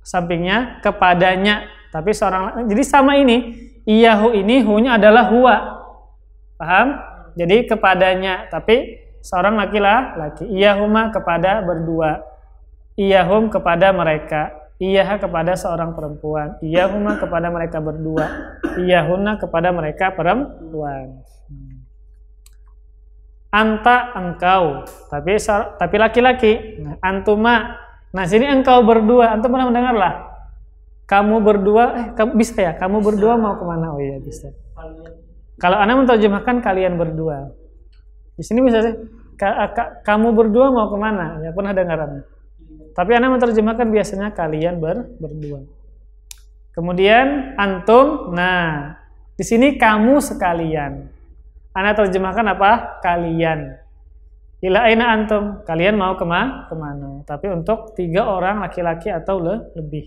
sampingnya kepadanya. Tapi seorang jadi sama ini. Iyahu ini hunya adalah huwa. Paham? Jadi kepadanya. Tapi seorang laki-laki. huma kepada berdua. hum kepada mereka. Iyaha kepada seorang perempuan. huma kepada mereka berdua. Iyahuna kepada mereka perempuan. Anta engkau, tapi tapi laki-laki. Nah, antuma. Nah, sini engkau berdua. Antum pernah mendengar lah. Kamu berdua, eh kamu bisa ya? Kamu berdua mau kemana? Oh iya bisa. Kalau anda menerjemahkan kalian berdua. Di sini bisa sih. Ka ka kamu berdua mau kemana? Ya pernah dengarannya. Tapi anak menerjemahkan biasanya kalian ber berdua. Kemudian antum. Nah, di sini kamu sekalian. Anak terjemahkan apa? Kalian. Ila aina antum? Kalian mau kema kemana? Tapi untuk tiga orang laki-laki atau le lebih.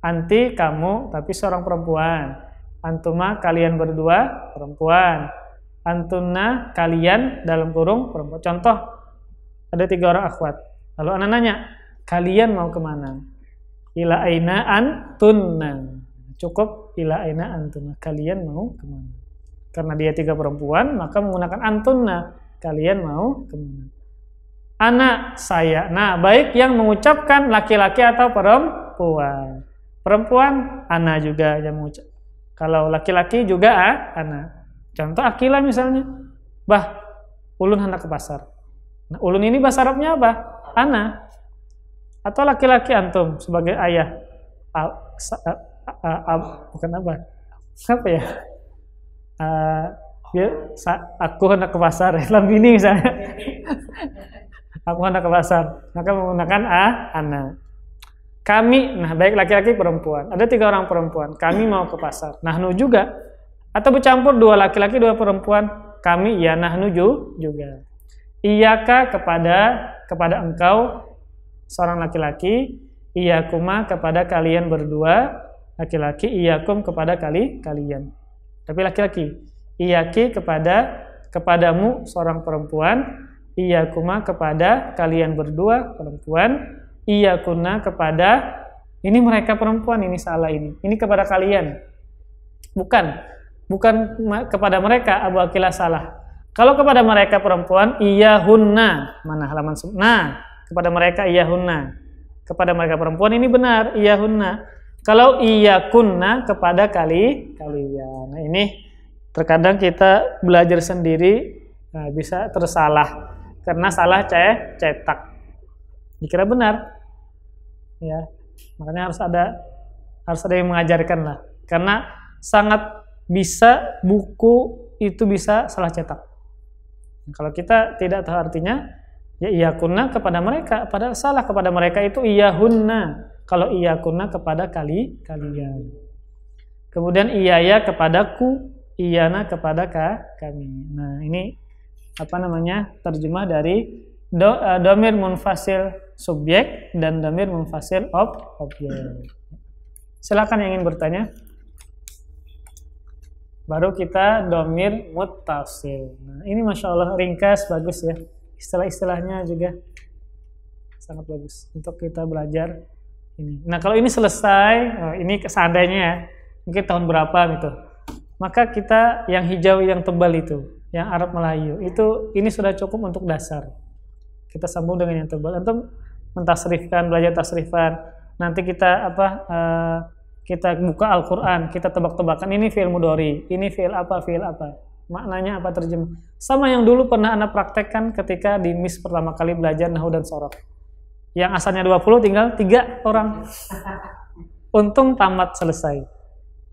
Anti kamu, tapi seorang perempuan. Antuma kalian berdua perempuan. Antuna kalian dalam kurung perempuan. Contoh ada tiga orang akhwat. Lalu anak nanya, kalian mau kemana? Ila aina antunna. Cukup ila aina antunna. Kalian mau kemana? Karena dia tiga perempuan, maka menggunakan antunna. Kalian mau kemana? Anak saya. Nah, baik yang mengucapkan laki-laki atau perempuan. Perempuan, anak juga yang mengucap. Kalau laki-laki juga ah, anak. Contoh akilah misalnya. Bah, ulun hendak ke pasar. Nah, ulun ini bahasa Arabnya apa? Ana. Atau laki-laki antum sebagai ayah. Al, sa, a, a, a, bukan apa? Apa ya? A, dia, ya, sa, aku hendak ke pasar. Islam ini misalnya. aku hendak ke pasar. Maka menggunakan a, ana. Kami, nah baik laki-laki perempuan. Ada tiga orang perempuan. Kami mau ke pasar. Nah, nu juga atau bercampur dua laki-laki dua perempuan kami ya nahnu juga iyaka kepada kepada engkau seorang laki-laki iyakuma kepada kalian berdua laki-laki iyakum kepada kali kalian tapi laki-laki iyaki kepada kepadamu seorang perempuan iyakuma kepada kalian berdua perempuan iyakuna kepada ini mereka perempuan ini salah ini ini kepada kalian bukan bukan kepada mereka Abu Akilah salah. Kalau kepada mereka perempuan iya hunna mana halaman nah kepada mereka iya hunna. Kepada mereka perempuan ini benar iya hunna. Kalau iya kunna kepada kali kalian. Nah, ini terkadang kita belajar sendiri nah, bisa tersalah karena salah cah cetak. Dikira benar. Ya. Makanya harus ada harus ada yang mengajarkan lah. Karena sangat bisa buku itu bisa salah cetak. Kalau kita tidak tahu artinya, ya iya kunna kepada mereka, padahal salah kepada mereka itu iya hunna. Kalau iya kunna kepada kali kalian. Kemudian iya ya kepadaku, iyana kepada ka, kami. Nah, ini apa namanya? terjemah dari do, uh, domir munfasil subjek dan domir munfasil ob objek. Silakan yang ingin bertanya. Baru kita domir mutasil. Nah, ini Masya Allah ringkas, bagus ya. Istilah-istilahnya juga sangat bagus untuk kita belajar ini. Nah kalau ini selesai, oh, ini seandainya ya, mungkin tahun berapa gitu. Maka kita yang hijau yang tebal itu, yang Arab Melayu, itu ini sudah cukup untuk dasar. Kita sambung dengan yang tebal. untuk mentasrifkan, belajar tasrifan. Nanti kita apa uh, kita buka Al-Quran, kita tebak-tebakan ini fi'il mudori, ini fi'il apa, fi'il apa. Maknanya apa terjemah. Sama yang dulu pernah Anda praktekkan ketika di MIS pertama kali belajar Nahu dan Sorok. Yang asalnya 20 tinggal 3 orang. Untung tamat selesai.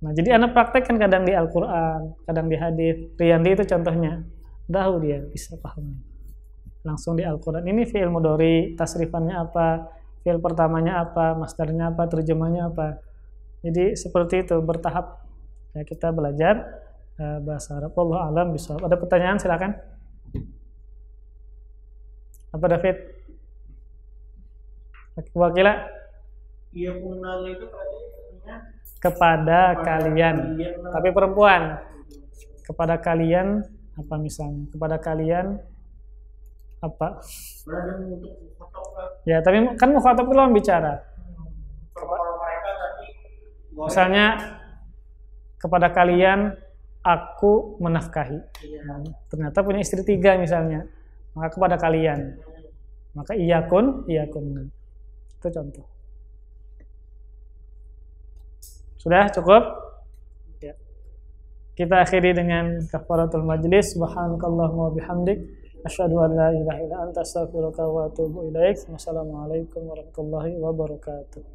Nah, jadi Anda praktekkan kadang di Al-Quran, kadang di hadis. Riyandi itu contohnya. Tahu dia, bisa paham. Langsung di Al-Quran. Ini fi'il mudori, tasrifannya apa, fi'il pertamanya apa, masternya apa, terjemahnya apa jadi seperti itu bertahap ya, kita belajar uh, bahasa Arab. Allah alam bisa. Ada pertanyaan silakan. Apa David? Wakila? Iya kunal itu katanya kepada, kepada kalian. Tapi perempuan. Kepada kalian apa misalnya? Kepada kalian apa? Ya, tapi kan mau itu bicara Misalnya kepada kalian aku menafkahi. Iya. ternyata punya istri tiga misalnya. Maka kepada kalian. Maka iya kun, iya kun. Itu contoh. Sudah cukup? Ya. Kita akhiri dengan kafaratul majlis. Subhanakallahumma bihamdik. Asyadu an la ilaha illa anta astaghfiruka wa atubu ilaik. Wassalamualaikum warahmatullahi wabarakatuh.